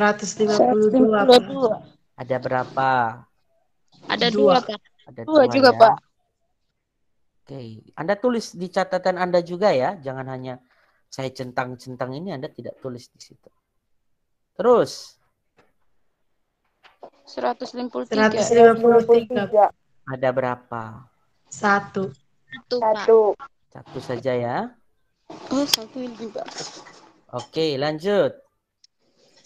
152, 152. Pak. Ada berapa? Ada dua, dua Pak. Ada dua, dua juga, ya. Pak. Oke. Anda tulis di catatan Anda juga ya. Jangan hanya saya centang-centang ini Anda tidak tulis di situ. Terus. 153. 153. Ada berapa? Satu. Satu, satu. Satu saja ya. Oh, satu ini juga. Oke, lanjut.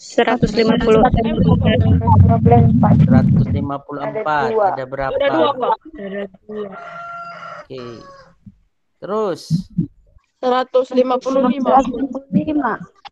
154. 154. 154. Ada, ada berapa? Ada dua, Pak. Ada dua. Oke. Terus. 155. 155.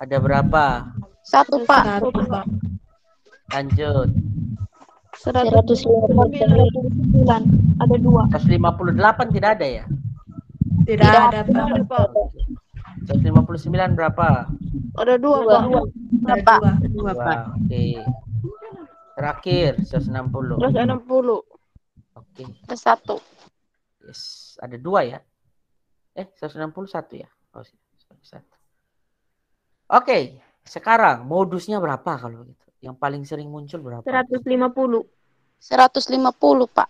Ada berapa? Satu, Pak. Lanjut. 159. Ada dua. seratus lima puluh delapan tidak ada ya? Tidak, tidak ada, ada, Pak. 159 berapa? Ada dua, dua. Pak. Ada dua, dua, dua Pak. Oke. puluh seratus enam puluh Oke. Ada satu. Yes, ada dua ya? Eh, 161 ya? Oh, satu. Oke, okay, sekarang modusnya berapa kalau gitu? Yang paling sering muncul berapa? 150. 150, Pak.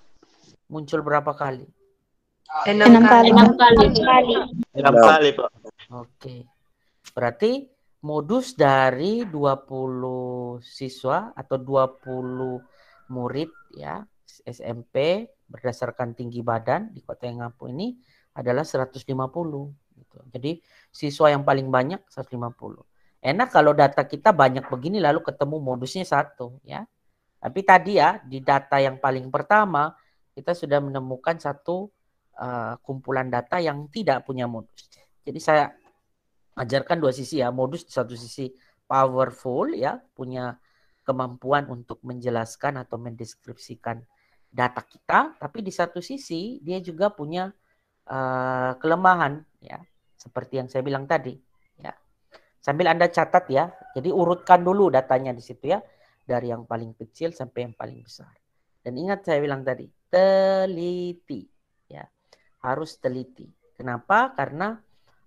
Muncul berapa kali? Enam kali. Enam kali. Enam kali, Enam kali Pak. Oke. Okay. Berarti modus dari 20 siswa atau 20 murid ya SMP berdasarkan tinggi badan di Kota Ngapu ini adalah 150 gitu. Jadi siswa yang paling banyak 150. Enak kalau data kita banyak begini lalu ketemu modusnya satu ya. Tapi tadi ya di data yang paling pertama kita sudah menemukan satu uh, kumpulan data yang tidak punya modus. Jadi saya ajarkan dua sisi ya, modus di satu sisi powerful ya, punya kemampuan untuk menjelaskan atau mendeskripsikan data kita, tapi di satu sisi dia juga punya uh, kelemahan ya, seperti yang saya bilang tadi Sambil Anda catat ya. Jadi urutkan dulu datanya di situ ya. Dari yang paling kecil sampai yang paling besar. Dan ingat saya bilang tadi, teliti ya. Harus teliti. Kenapa? Karena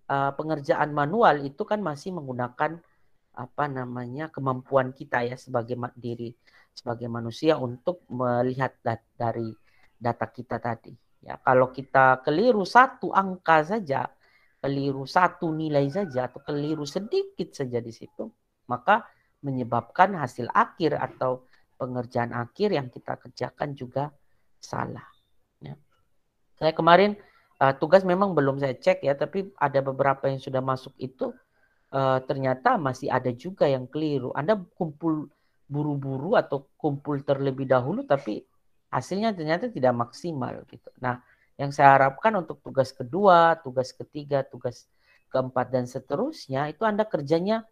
uh, pengerjaan manual itu kan masih menggunakan apa namanya kemampuan kita ya sebagai diri sebagai manusia untuk melihat dat dari data kita tadi. Ya, kalau kita keliru satu angka saja, keliru satu nilai saja atau keliru sedikit saja di situ, maka menyebabkan hasil akhir atau pengerjaan akhir yang kita kerjakan juga salah. Ya. Saya kemarin uh, tugas memang belum saya cek ya, tapi ada beberapa yang sudah masuk itu uh, ternyata masih ada juga yang keliru. Anda kumpul buru-buru atau kumpul terlebih dahulu, tapi hasilnya ternyata tidak maksimal gitu. Nah, yang saya harapkan untuk tugas kedua, tugas ketiga, tugas keempat dan seterusnya itu Anda kerjanya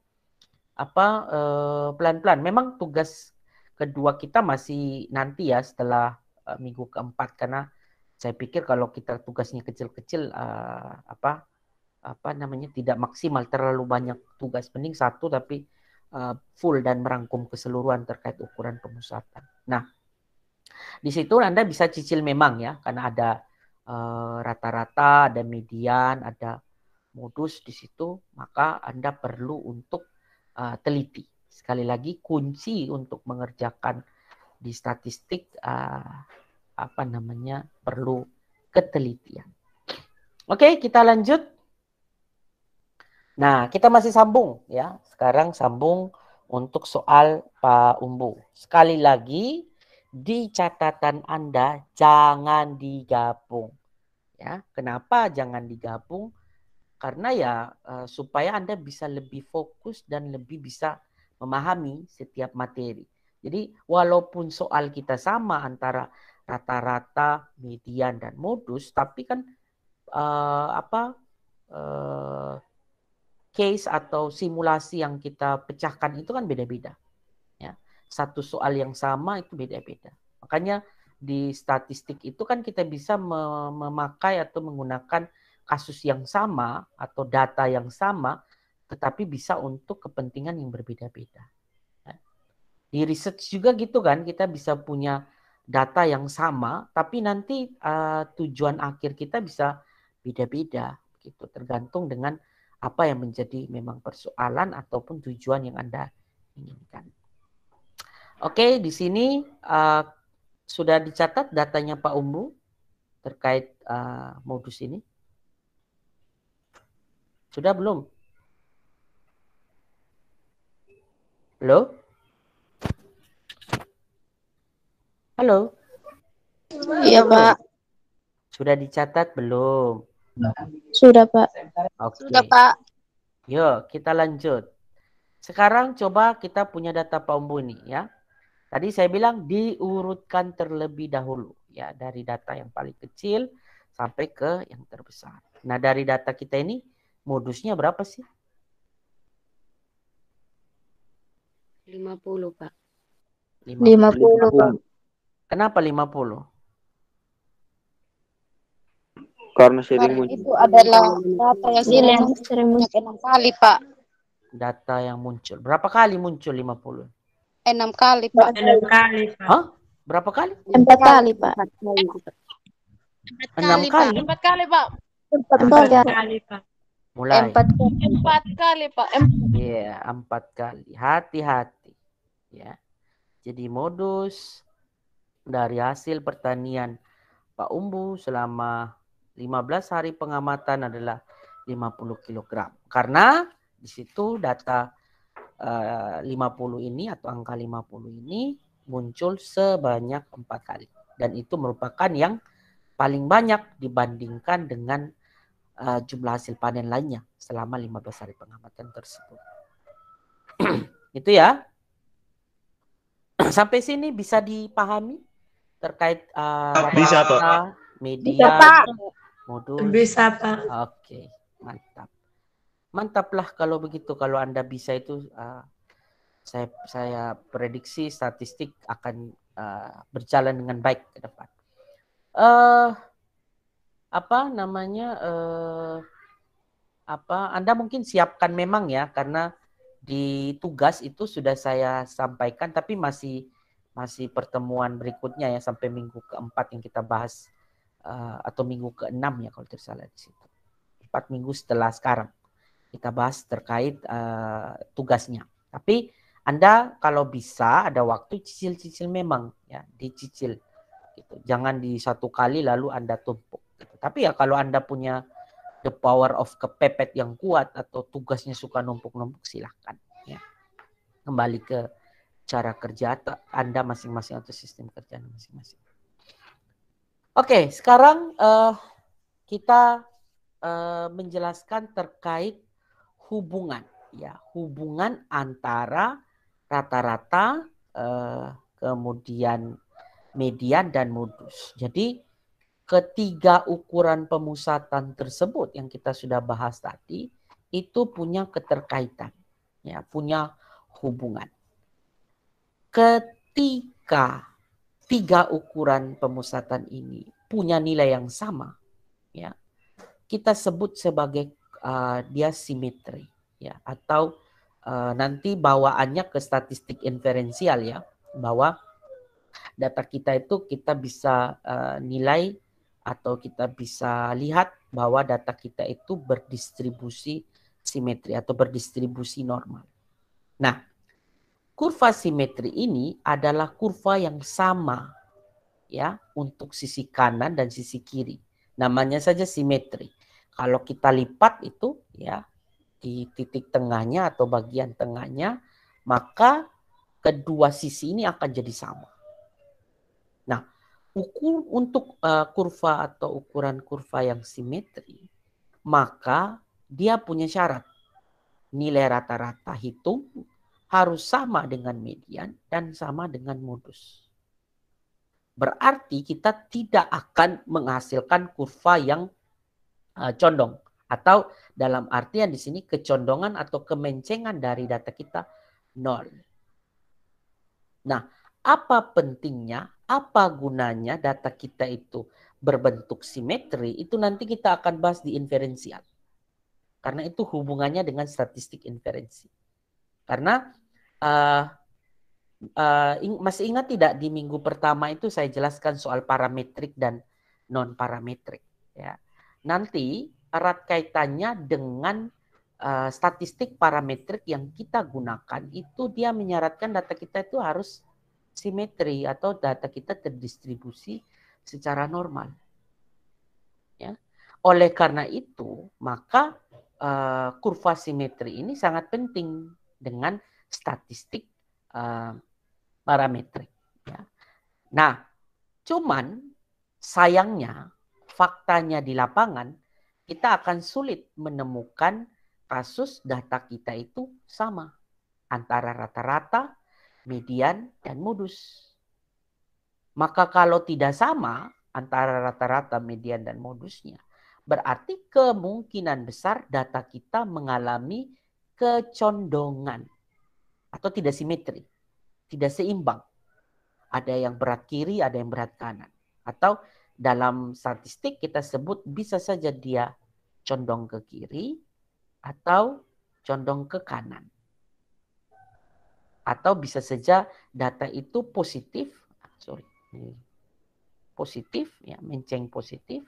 apa eh, pelan-pelan. Eh, Memang tugas kedua kita masih nanti ya setelah eh, minggu keempat karena saya pikir kalau kita tugasnya kecil-kecil eh, apa apa namanya tidak maksimal terlalu banyak tugas penting satu tapi eh, full dan merangkum keseluruhan terkait ukuran pemusatan. Nah, di situ Anda bisa cicil memang ya, karena ada Eh, rata-rata, ada median, ada modus di situ, maka Anda perlu untuk uh, teliti. Sekali lagi kunci untuk mengerjakan di statistik uh, apa namanya perlu ketelitian. Oke, kita lanjut. Nah, kita masih sambung ya. Sekarang sambung untuk soal Pak Umbu. Sekali lagi di catatan Anda jangan digabung. Ya, kenapa jangan digabung? Karena ya eh, supaya Anda bisa lebih fokus dan lebih bisa memahami setiap materi. Jadi walaupun soal kita sama antara rata-rata, median dan modus, tapi kan uh, apa uh, case atau simulasi yang kita pecahkan itu kan beda-beda satu soal yang sama itu beda-beda. Makanya di statistik itu kan kita bisa memakai atau menggunakan kasus yang sama atau data yang sama tetapi bisa untuk kepentingan yang berbeda-beda. Ya. Di riset juga gitu kan kita bisa punya data yang sama tapi nanti uh, tujuan akhir kita bisa beda-beda gitu tergantung dengan apa yang menjadi memang persoalan ataupun tujuan yang Anda inginkan. Oke, di sini uh, sudah dicatat datanya Pak Umbu terkait uh, modus ini. Sudah belum? Halo? Halo? Iya, Pak. Sudah dicatat belum? Sudah, Pak. Okay. Sudah, Pak. Yuk, kita lanjut. Sekarang coba kita punya data Pak Umbu ini ya. Tadi saya bilang diurutkan terlebih dahulu ya dari data yang paling kecil sampai ke yang terbesar. Nah, dari data kita ini modusnya berapa sih? 50, Pak. 50, 50 Pak. Kenapa 50? Karena sering muncul. Itu adalah data yang iya, sering muncul. Kali, Pak. Data yang muncul. Berapa kali muncul 50? enam kali pak enam kali pak Hah? berapa kali empat kali pak enam kali empat kali pak empat kali pak mulai empat empat kali pak iya empat kali hati-hati ya jadi modus dari hasil pertanian Pak Umbu selama 15 hari pengamatan adalah 50 kg karena di situ data Eh, lima 50 ini atau angka 50 ini muncul sebanyak empat kali dan itu merupakan yang paling banyak dibandingkan dengan eh, jumlah hasil panen lainnya selama 15 hari pengamatan tersebut. itu ya. Sampai sini bisa dipahami terkait uh, media, bisa, modul. Bisa, Pak. Oke, mantap. Mantaplah kalau begitu kalau Anda bisa itu uh, saya saya prediksi statistik akan uh, berjalan dengan baik ke depan. Uh, apa namanya uh, apa Anda mungkin siapkan memang ya karena di tugas itu sudah saya sampaikan tapi masih masih pertemuan berikutnya ya sampai minggu keempat yang kita bahas uh, atau minggu keenam ya kalau tidak salah di situ empat minggu setelah sekarang kita bahas terkait uh, tugasnya. Tapi Anda kalau bisa ada waktu cicil-cicil memang ya, dicicil gitu. Jangan di satu kali lalu Anda tumpuk. Gitu. Tapi ya kalau Anda punya the power of kepepet yang kuat atau tugasnya suka numpuk-numpuk silahkan ya. Kembali ke cara kerja Anda masing-masing atau sistem kerja masing-masing. Oke, sekarang uh, kita uh, menjelaskan terkait hubungan ya hubungan antara rata-rata eh, kemudian median dan modus. Jadi ketiga ukuran pemusatan tersebut yang kita sudah bahas tadi itu punya keterkaitan ya punya hubungan. Ketika tiga ukuran pemusatan ini punya nilai yang sama ya kita sebut sebagai Uh, dia simetri ya atau uh, nanti bawaannya ke statistik inferensial ya bahwa data kita itu kita bisa uh, nilai atau kita bisa lihat bahwa data kita itu berdistribusi simetri atau berdistribusi normal. Nah, kurva simetri ini adalah kurva yang sama ya untuk sisi kanan dan sisi kiri. Namanya saja simetri. Kalau kita lipat itu ya di titik tengahnya atau bagian tengahnya, maka kedua sisi ini akan jadi sama. Nah, ukur untuk uh, kurva atau ukuran kurva yang simetri, maka dia punya syarat. Nilai rata-rata hitung harus sama dengan median dan sama dengan modus. Berarti kita tidak akan menghasilkan kurva yang Eh, condong atau dalam artian di sini kecondongan atau kemencengan dari data kita nol. Nah, apa pentingnya, apa gunanya data kita itu berbentuk simetri itu nanti kita akan bahas di inferensial. Karena itu hubungannya dengan statistik inferensi. Karena uh, uh, ing masih ingat tidak di minggu pertama itu saya jelaskan soal parametrik dan non parametrik ya nanti erat kaitannya dengan uh, statistik parametrik yang kita gunakan itu dia menyaratkan data kita itu harus simetri atau data kita terdistribusi secara normal. Ya. Oleh karena itu, maka uh, kurva simetri ini sangat penting dengan statistik uh, parametrik. Ya. Nah, cuman sayangnya faktanya di lapangan, kita akan sulit menemukan kasus data kita itu sama antara rata-rata, median, dan modus. Maka kalau tidak sama antara rata-rata, median, dan modusnya, berarti kemungkinan besar data kita mengalami kecondongan atau tidak simetri, tidak seimbang. Ada yang berat kiri, ada yang berat kanan. Atau dalam statistik kita sebut bisa saja dia condong ke kiri atau condong ke kanan. Atau bisa saja data itu positif, sorry, positif, ya, menceng positif,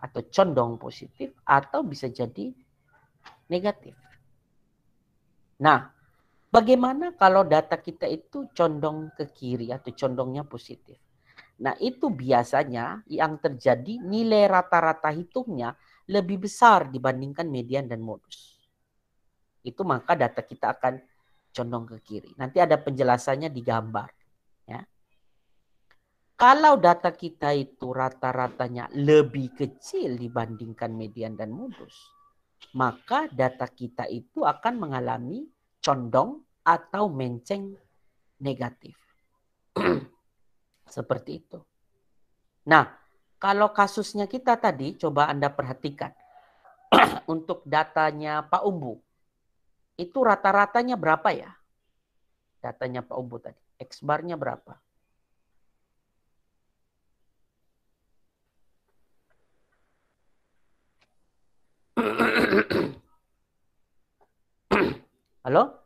atau condong positif, atau bisa jadi negatif. Nah, bagaimana kalau data kita itu condong ke kiri atau condongnya positif? Nah, itu biasanya yang terjadi nilai rata-rata hitungnya lebih besar dibandingkan median dan modus. Itu maka data kita akan condong ke kiri. Nanti ada penjelasannya di gambar. Ya. Kalau data kita itu rata-ratanya lebih kecil dibandingkan median dan modus, maka data kita itu akan mengalami condong atau menceng negatif Seperti itu. Nah, kalau kasusnya kita tadi, coba Anda perhatikan. Untuk datanya Pak Umbu, itu rata-ratanya berapa ya? Datanya Pak Umbu tadi, X-barnya berapa? Halo?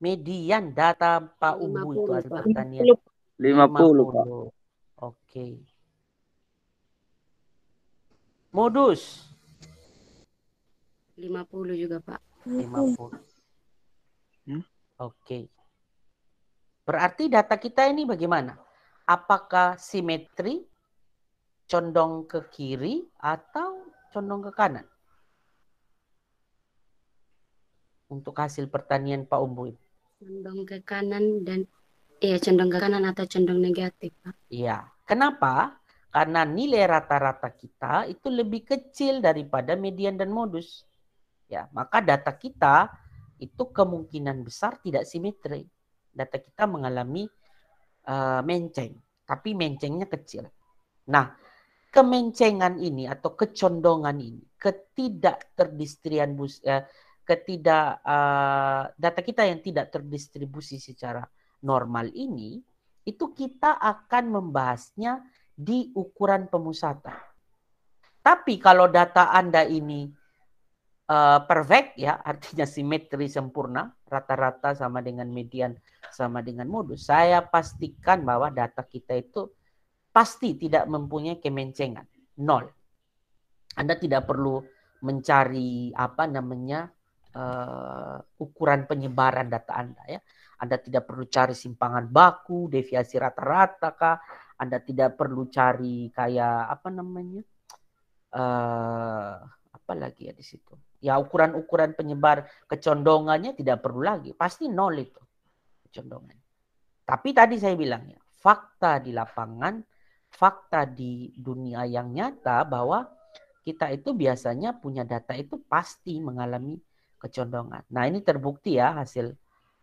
median data Pak Umbu itu hasil pertanian. 50, 50 Pak. Oke. Okay. Modus. 50 juga, Pak. 50. Hmm? Oke. Okay. Berarti data kita ini bagaimana? Apakah simetri condong ke kiri atau condong ke kanan? Untuk hasil pertanian Pak Umbu ini. Condong ke kanan dan ya condong ke kanan atau condong negatif, Iya. Kenapa? Karena nilai rata-rata kita itu lebih kecil daripada median dan modus. Ya, maka data kita itu kemungkinan besar tidak simetri. Data kita mengalami uh, menceng, tapi mencengnya kecil. Nah, kemencengan ini atau kecondongan ini, ketidakterdistribusian eh, ketidak uh, data kita yang tidak terdistribusi secara normal ini itu kita akan membahasnya di ukuran pemusatan. Tapi kalau data Anda ini uh, perfect ya, artinya simetri sempurna, rata-rata sama dengan median sama dengan modus, saya pastikan bahwa data kita itu pasti tidak mempunyai kemencengan, nol. Anda tidak perlu mencari apa namanya uh, ukuran penyebaran data Anda ya. Anda tidak perlu cari simpangan baku, deviasi rata-rata kah? Anda tidak perlu cari kayak apa namanya? Uh, apa lagi ya di situ? Ya ukuran-ukuran penyebar kecondongannya tidak perlu lagi, pasti nol itu kecondongan. Tapi tadi saya bilang ya, fakta di lapangan, fakta di dunia yang nyata bahwa kita itu biasanya punya data itu pasti mengalami kecondongan. Nah, ini terbukti ya hasil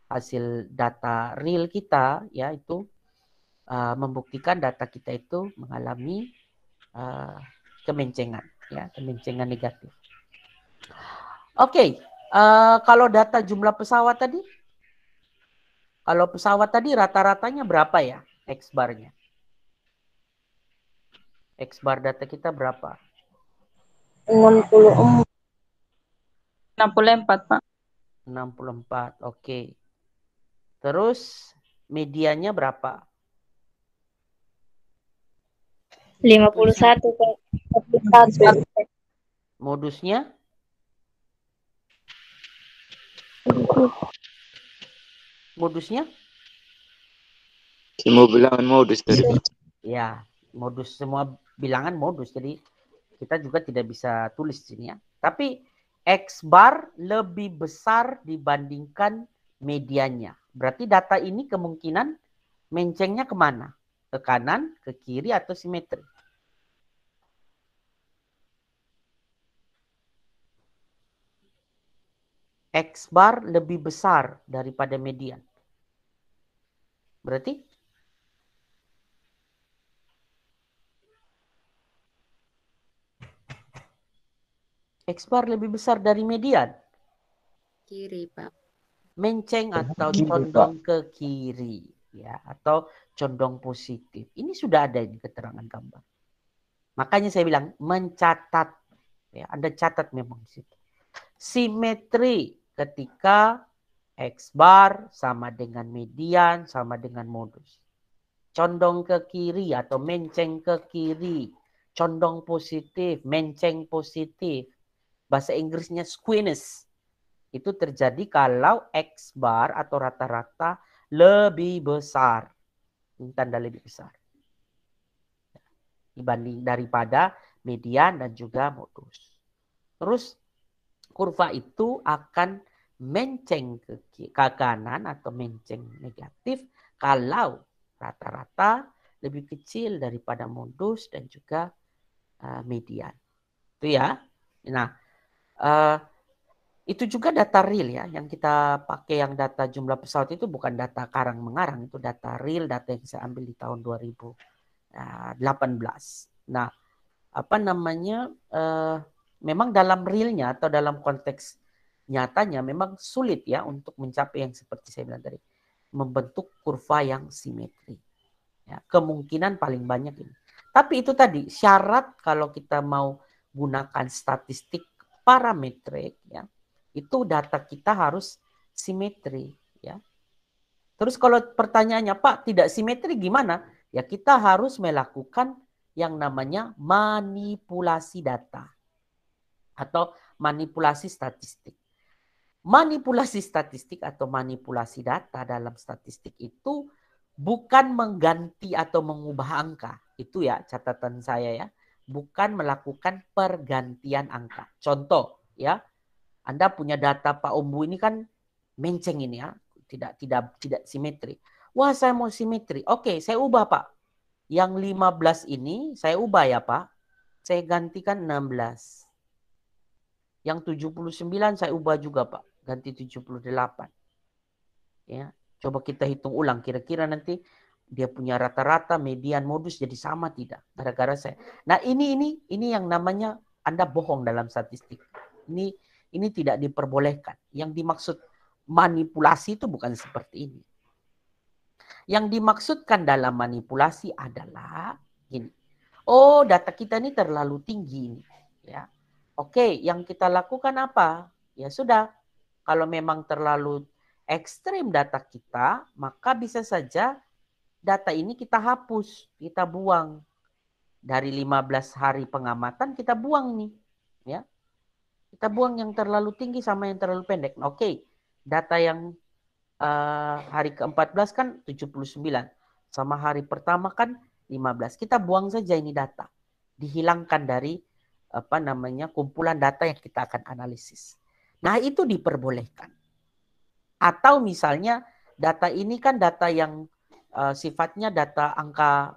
hasil data real kita ya itu uh, membuktikan data kita itu mengalami uh, eh, kemencengan ya, kemencengan negatif. Oke, okay. uh, eh, kalau data jumlah pesawat tadi kalau pesawat tadi rata-ratanya berapa ya X barnya? X bar data kita berapa? 64. 64, Pak. 64, oke. Okay. Terus medianya berapa? 51, Pak. 51. Modusnya? Modusnya? Semua bilangan modus tadi. Ya, modus semua bilangan modus. Jadi kita juga tidak bisa tulis sini ya. Tapi X bar lebih besar dibandingkan medianya. Berarti data ini kemungkinan mencengnya kemana? Ke kanan, ke kiri, atau simetri. X bar lebih besar daripada median. Berarti X bar lebih besar dari median? Kiri, Pak. Menceng atau kiri, condong Pak. ke kiri, ya, atau condong positif. Ini sudah ada ini keterangan gambar. Makanya saya bilang mencatat, ya, Anda catat memang di situ. Simetri ketika X bar sama dengan median sama dengan modus. Condong ke kiri atau menceng ke kiri. Condong positif, menceng positif bahasa Inggrisnya squeeze itu terjadi kalau X bar atau rata-rata lebih besar. Tanda lebih besar. Dibanding daripada median dan juga modus. Terus kurva itu akan menceng ke, kanan atau menceng negatif kalau rata-rata lebih kecil daripada modus dan juga eh, median. Itu ya. Nah, Uh, itu juga data real ya, yang kita pakai yang data jumlah pesawat itu bukan data karang mengarang, itu data real, data yang saya ambil di tahun 2018. Eh, nah, apa namanya, uh, memang dalam realnya atau dalam konteks nyatanya memang sulit ya untuk mencapai yang seperti saya bilang tadi, membentuk kurva yang simetri. Ya, kemungkinan paling banyak ini. Tapi itu tadi syarat kalau kita mau gunakan statistik parametrik ya itu data kita harus simetri ya terus kalau pertanyaannya pak tidak simetri gimana ya kita harus melakukan yang namanya manipulasi data atau manipulasi statistik manipulasi statistik atau manipulasi data dalam statistik itu bukan mengganti atau mengubah angka itu ya catatan saya ya bukan melakukan pergantian angka. Contoh ya, Anda punya data Pak Ombu ini kan menceng ini ya, tidak tidak tidak simetri. Wah, saya mau simetri. Oke, saya ubah, Pak. Yang 15 ini saya ubah ya, Pak. Saya gantikan 16. Yang 79 saya ubah juga, Pak. Ganti 78. Ya, coba kita hitung ulang kira-kira nanti dia punya rata-rata median modus jadi sama tidak gara-gara saya. Nah ini ini ini yang namanya Anda bohong dalam statistik. Ini ini tidak diperbolehkan. Yang dimaksud manipulasi itu bukan seperti ini. Yang dimaksudkan dalam manipulasi adalah ini. Oh data kita ini terlalu tinggi ini, ya. Oke, yang kita lakukan apa? Ya sudah. Kalau memang terlalu ekstrim data kita, maka bisa saja data ini kita hapus, kita buang. Dari 15 hari pengamatan kita buang nih, ya. Kita buang yang terlalu tinggi sama yang terlalu pendek. Oke, okay. data yang uh, hari ke-14 kan 79 sama hari pertama kan 15. Kita buang saja ini data. Dihilangkan dari apa namanya kumpulan data yang kita akan analisis. Nah, itu diperbolehkan. Atau misalnya data ini kan data yang uh, sifatnya data angka uh,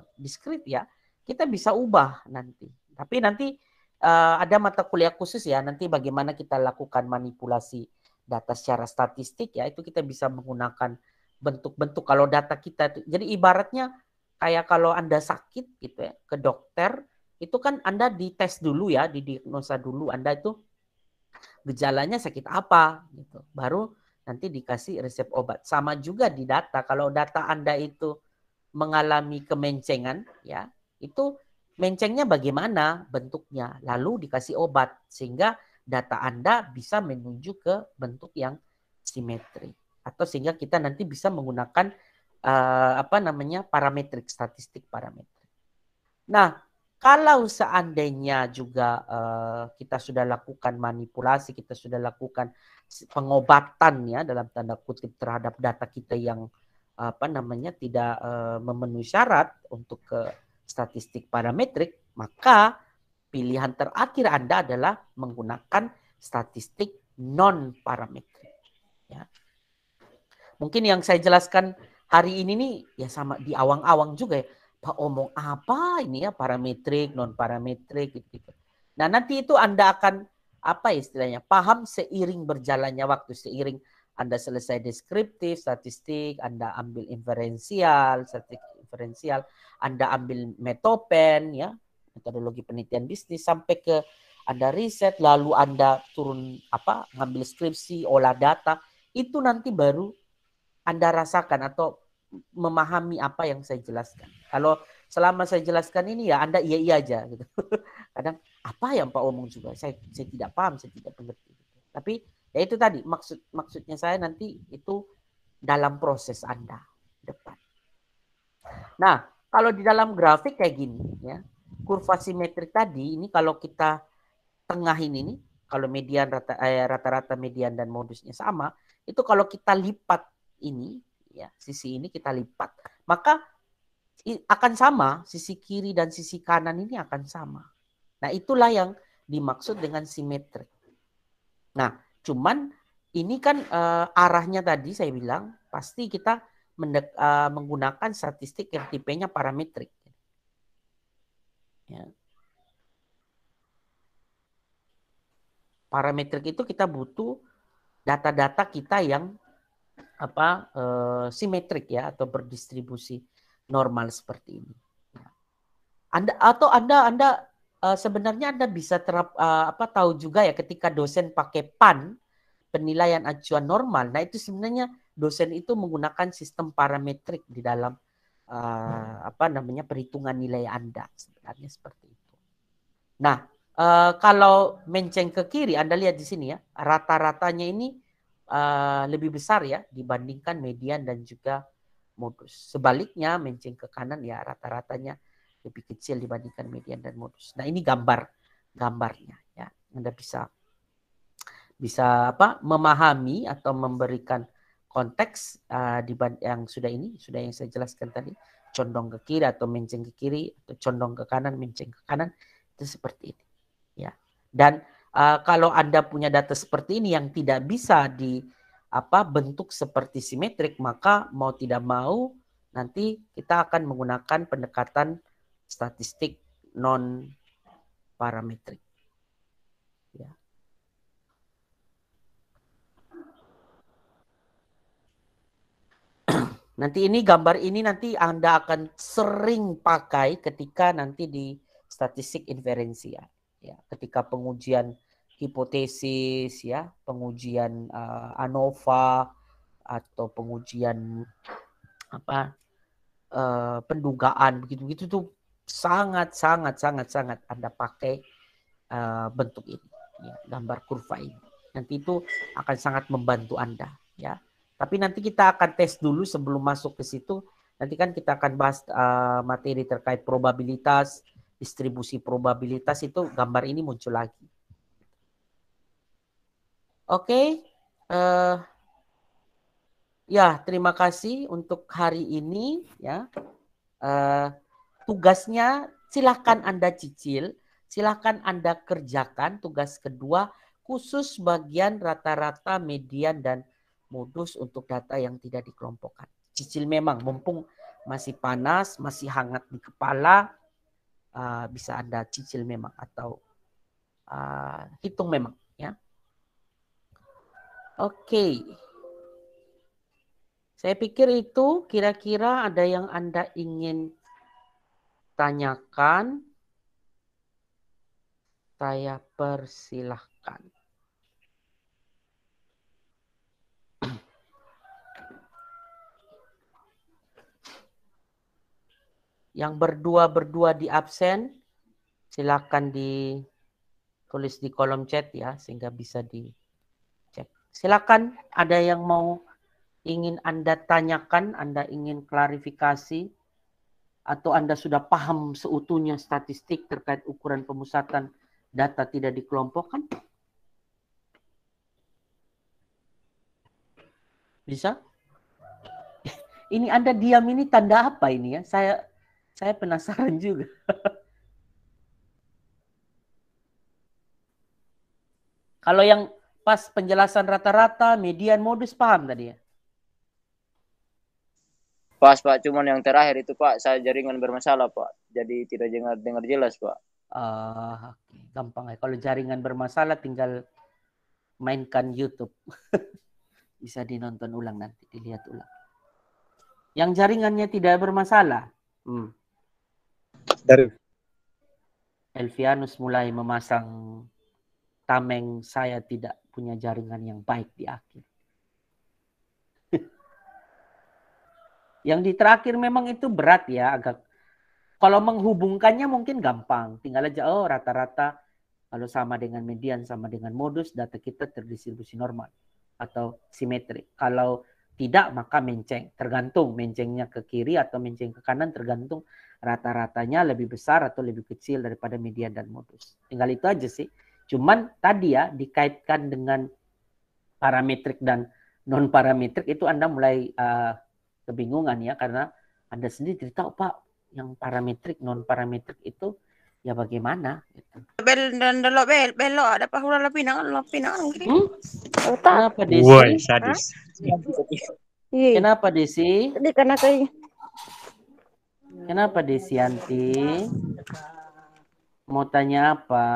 eh, diskrit ya, kita bisa ubah nanti. Tapi nanti uh, ada mata kuliah khusus ya nanti bagaimana kita lakukan manipulasi data secara statistik ya itu kita bisa menggunakan bentuk-bentuk kalau data kita itu. Jadi ibaratnya kayak kalau Anda sakit gitu ya ke dokter itu kan Anda dites dulu ya, didiagnosa dulu Anda itu gejalanya sakit apa gitu. Baru nanti dikasih resep obat. Sama juga di data. Kalau data Anda itu mengalami kemencengan, ya itu mencengnya bagaimana bentuknya, lalu dikasih obat sehingga data Anda bisa menuju ke bentuk yang simetri atau sehingga kita nanti bisa menggunakan uh, apa namanya parametrik statistik parametrik. Nah, kalau seandainya juga uh, kita sudah lakukan manipulasi, kita sudah lakukan pengobatan ya dalam tanda kutip terhadap data kita yang apa namanya tidak uh, memenuhi syarat untuk ke statistik parametrik, maka pilihan terakhir Anda adalah menggunakan statistik non parametrik. Ya. Mungkin yang saya jelaskan hari ini nih ya sama di awang-awang juga ya Pak omong apa ini ya parametrik, non parametrik gitu, gitu. Nah, nanti itu Anda akan apa istilahnya? Paham seiring berjalannya waktu, seiring Anda selesai deskriptif, statistik, Anda ambil inferensial, statistik inferensial, Anda ambil metopen ya, metodologi penelitian bisnis sampai ke anda riset, lalu Anda turun apa ngambil skripsi, olah data, itu nanti baru Anda rasakan atau memahami apa yang saya jelaskan. Kalau selama saya jelaskan ini ya Anda iya iya aja gitu. Kadang apa yang Pak omong juga saya saya tidak paham, saya tidak mengerti. Tapi ya itu tadi maksud maksudnya saya nanti itu dalam proses Anda depan. Nah, kalau di dalam grafik kayak gini ya, kurva simetrik tadi ini kalau kita tengah ini nih kalau median eh, rata-rata eh, rata -rata median dan modusnya sama, itu kalau kita lipat ini ya sisi ini kita lipat maka akan sama sisi kiri dan sisi kanan ini akan sama nah itulah yang dimaksud dengan simetrik nah cuman ini kan uh, arahnya tadi saya bilang pasti kita mendek, uh, eh, menggunakan statistik yang tipenya parametrik ya parametrik itu kita butuh data-data kita yang apa e, simetrik ya atau berdistribusi normal seperti ini. Ya. Anda atau Anda Anda e, sebenarnya Anda bisa terap e, apa tahu juga ya ketika dosen pakai PAN penilaian acuan normal. Nah, itu sebenarnya dosen itu menggunakan sistem parametrik di dalam e, apa namanya perhitungan nilai Anda sebenarnya seperti itu. Nah, uh, kalau menceng ke kiri Anda lihat di sini ya, rata-ratanya ini Eh, lebih besar ya dibandingkan median dan juga modus. Sebaliknya mencing ke kanan ya rata-ratanya lebih kecil dibandingkan median dan modus. Nah ini gambar gambarnya ya Anda bisa bisa apa memahami atau memberikan konteks uh, yang sudah ini sudah yang saya jelaskan tadi condong ke kiri atau mencing ke kiri atau condong ke kanan mencing ke kanan itu seperti ini ya dan Uh, kalau Anda punya data seperti ini yang tidak bisa di apa bentuk seperti simetrik, maka mau tidak mau nanti kita akan menggunakan pendekatan statistik non parametrik. Ya. Nanti ini gambar ini nanti Anda akan sering pakai ketika nanti di statistik inferensial ya ketika pengujian hipotesis ya pengujian uh, ANOVA atau pengujian apa uh, pendugaan begitu begitu tuh sangat sangat sangat sangat anda pakai uh, bentuk ini ya, gambar kurva ini nanti itu akan sangat membantu anda ya tapi nanti kita akan tes dulu sebelum masuk ke situ nanti kan kita akan bahas uh, materi terkait probabilitas distribusi probabilitas itu gambar ini muncul lagi. Oke, okay. uh, eh, ya terima kasih untuk hari ini ya. Uh, tugasnya silahkan anda cicil, silahkan anda kerjakan tugas kedua khusus bagian rata-rata median dan modus untuk data yang tidak dikelompokkan. Cicil memang mumpung masih panas, masih hangat di kepala, uh, bisa Anda cicil memang atau uh, hitung memang ya. Oke. Okay. Saya pikir itu kira-kira ada yang Anda ingin tanyakan. Saya persilahkan. Yang berdua-berdua di absen, silakan ditulis di kolom chat ya, sehingga bisa dicek. Silakan ada yang mau ingin Anda tanyakan, Anda ingin klarifikasi, atau Anda sudah paham seutuhnya statistik terkait ukuran pemusatan data tidak dikelompokkan? Bisa? Ini Anda diam ini tanda apa ini ya? Saya saya penasaran juga. Kalau yang pas penjelasan rata-rata, median, modus paham tadi ya? Pas Pak, cuman yang terakhir itu Pak, saya jaringan bermasalah Pak. Jadi tidak dengar dengar jelas Pak. uh, gampang ya. Kalau jaringan bermasalah tinggal mainkan YouTube. Bisa dinonton ulang nanti, dilihat ulang. Yang jaringannya tidak bermasalah. Hmm dari Elvianus mulai memasang tameng saya tidak punya jaringan yang baik di akhir. yang di terakhir memang itu berat ya agak kalau menghubungkannya mungkin gampang tinggal aja oh rata-rata kalau sama dengan median sama dengan modus data kita terdistribusi normal atau simetrik. kalau tidak maka menceng tergantung mencengnya ke kiri atau menceng ke kanan tergantung rata-ratanya lebih besar atau lebih kecil daripada median dan modus. Tinggal itu aja sih. Cuman tadi ya dikaitkan dengan parametrik dan non parametrik itu Anda mulai uh, kebingungan ya karena Anda sendiri tidak tahu oh, Pak yang parametrik non parametrik itu ya bagaimana bel dan lo bel belok ada pahura lebih pinang lo pinang hmm? kenapa desi woi sadis iya. kenapa desi karena kayak kenapa desi anti mau tanya apa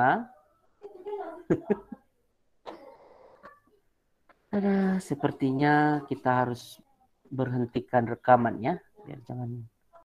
ada sepertinya kita harus berhentikan rekamannya biar jangan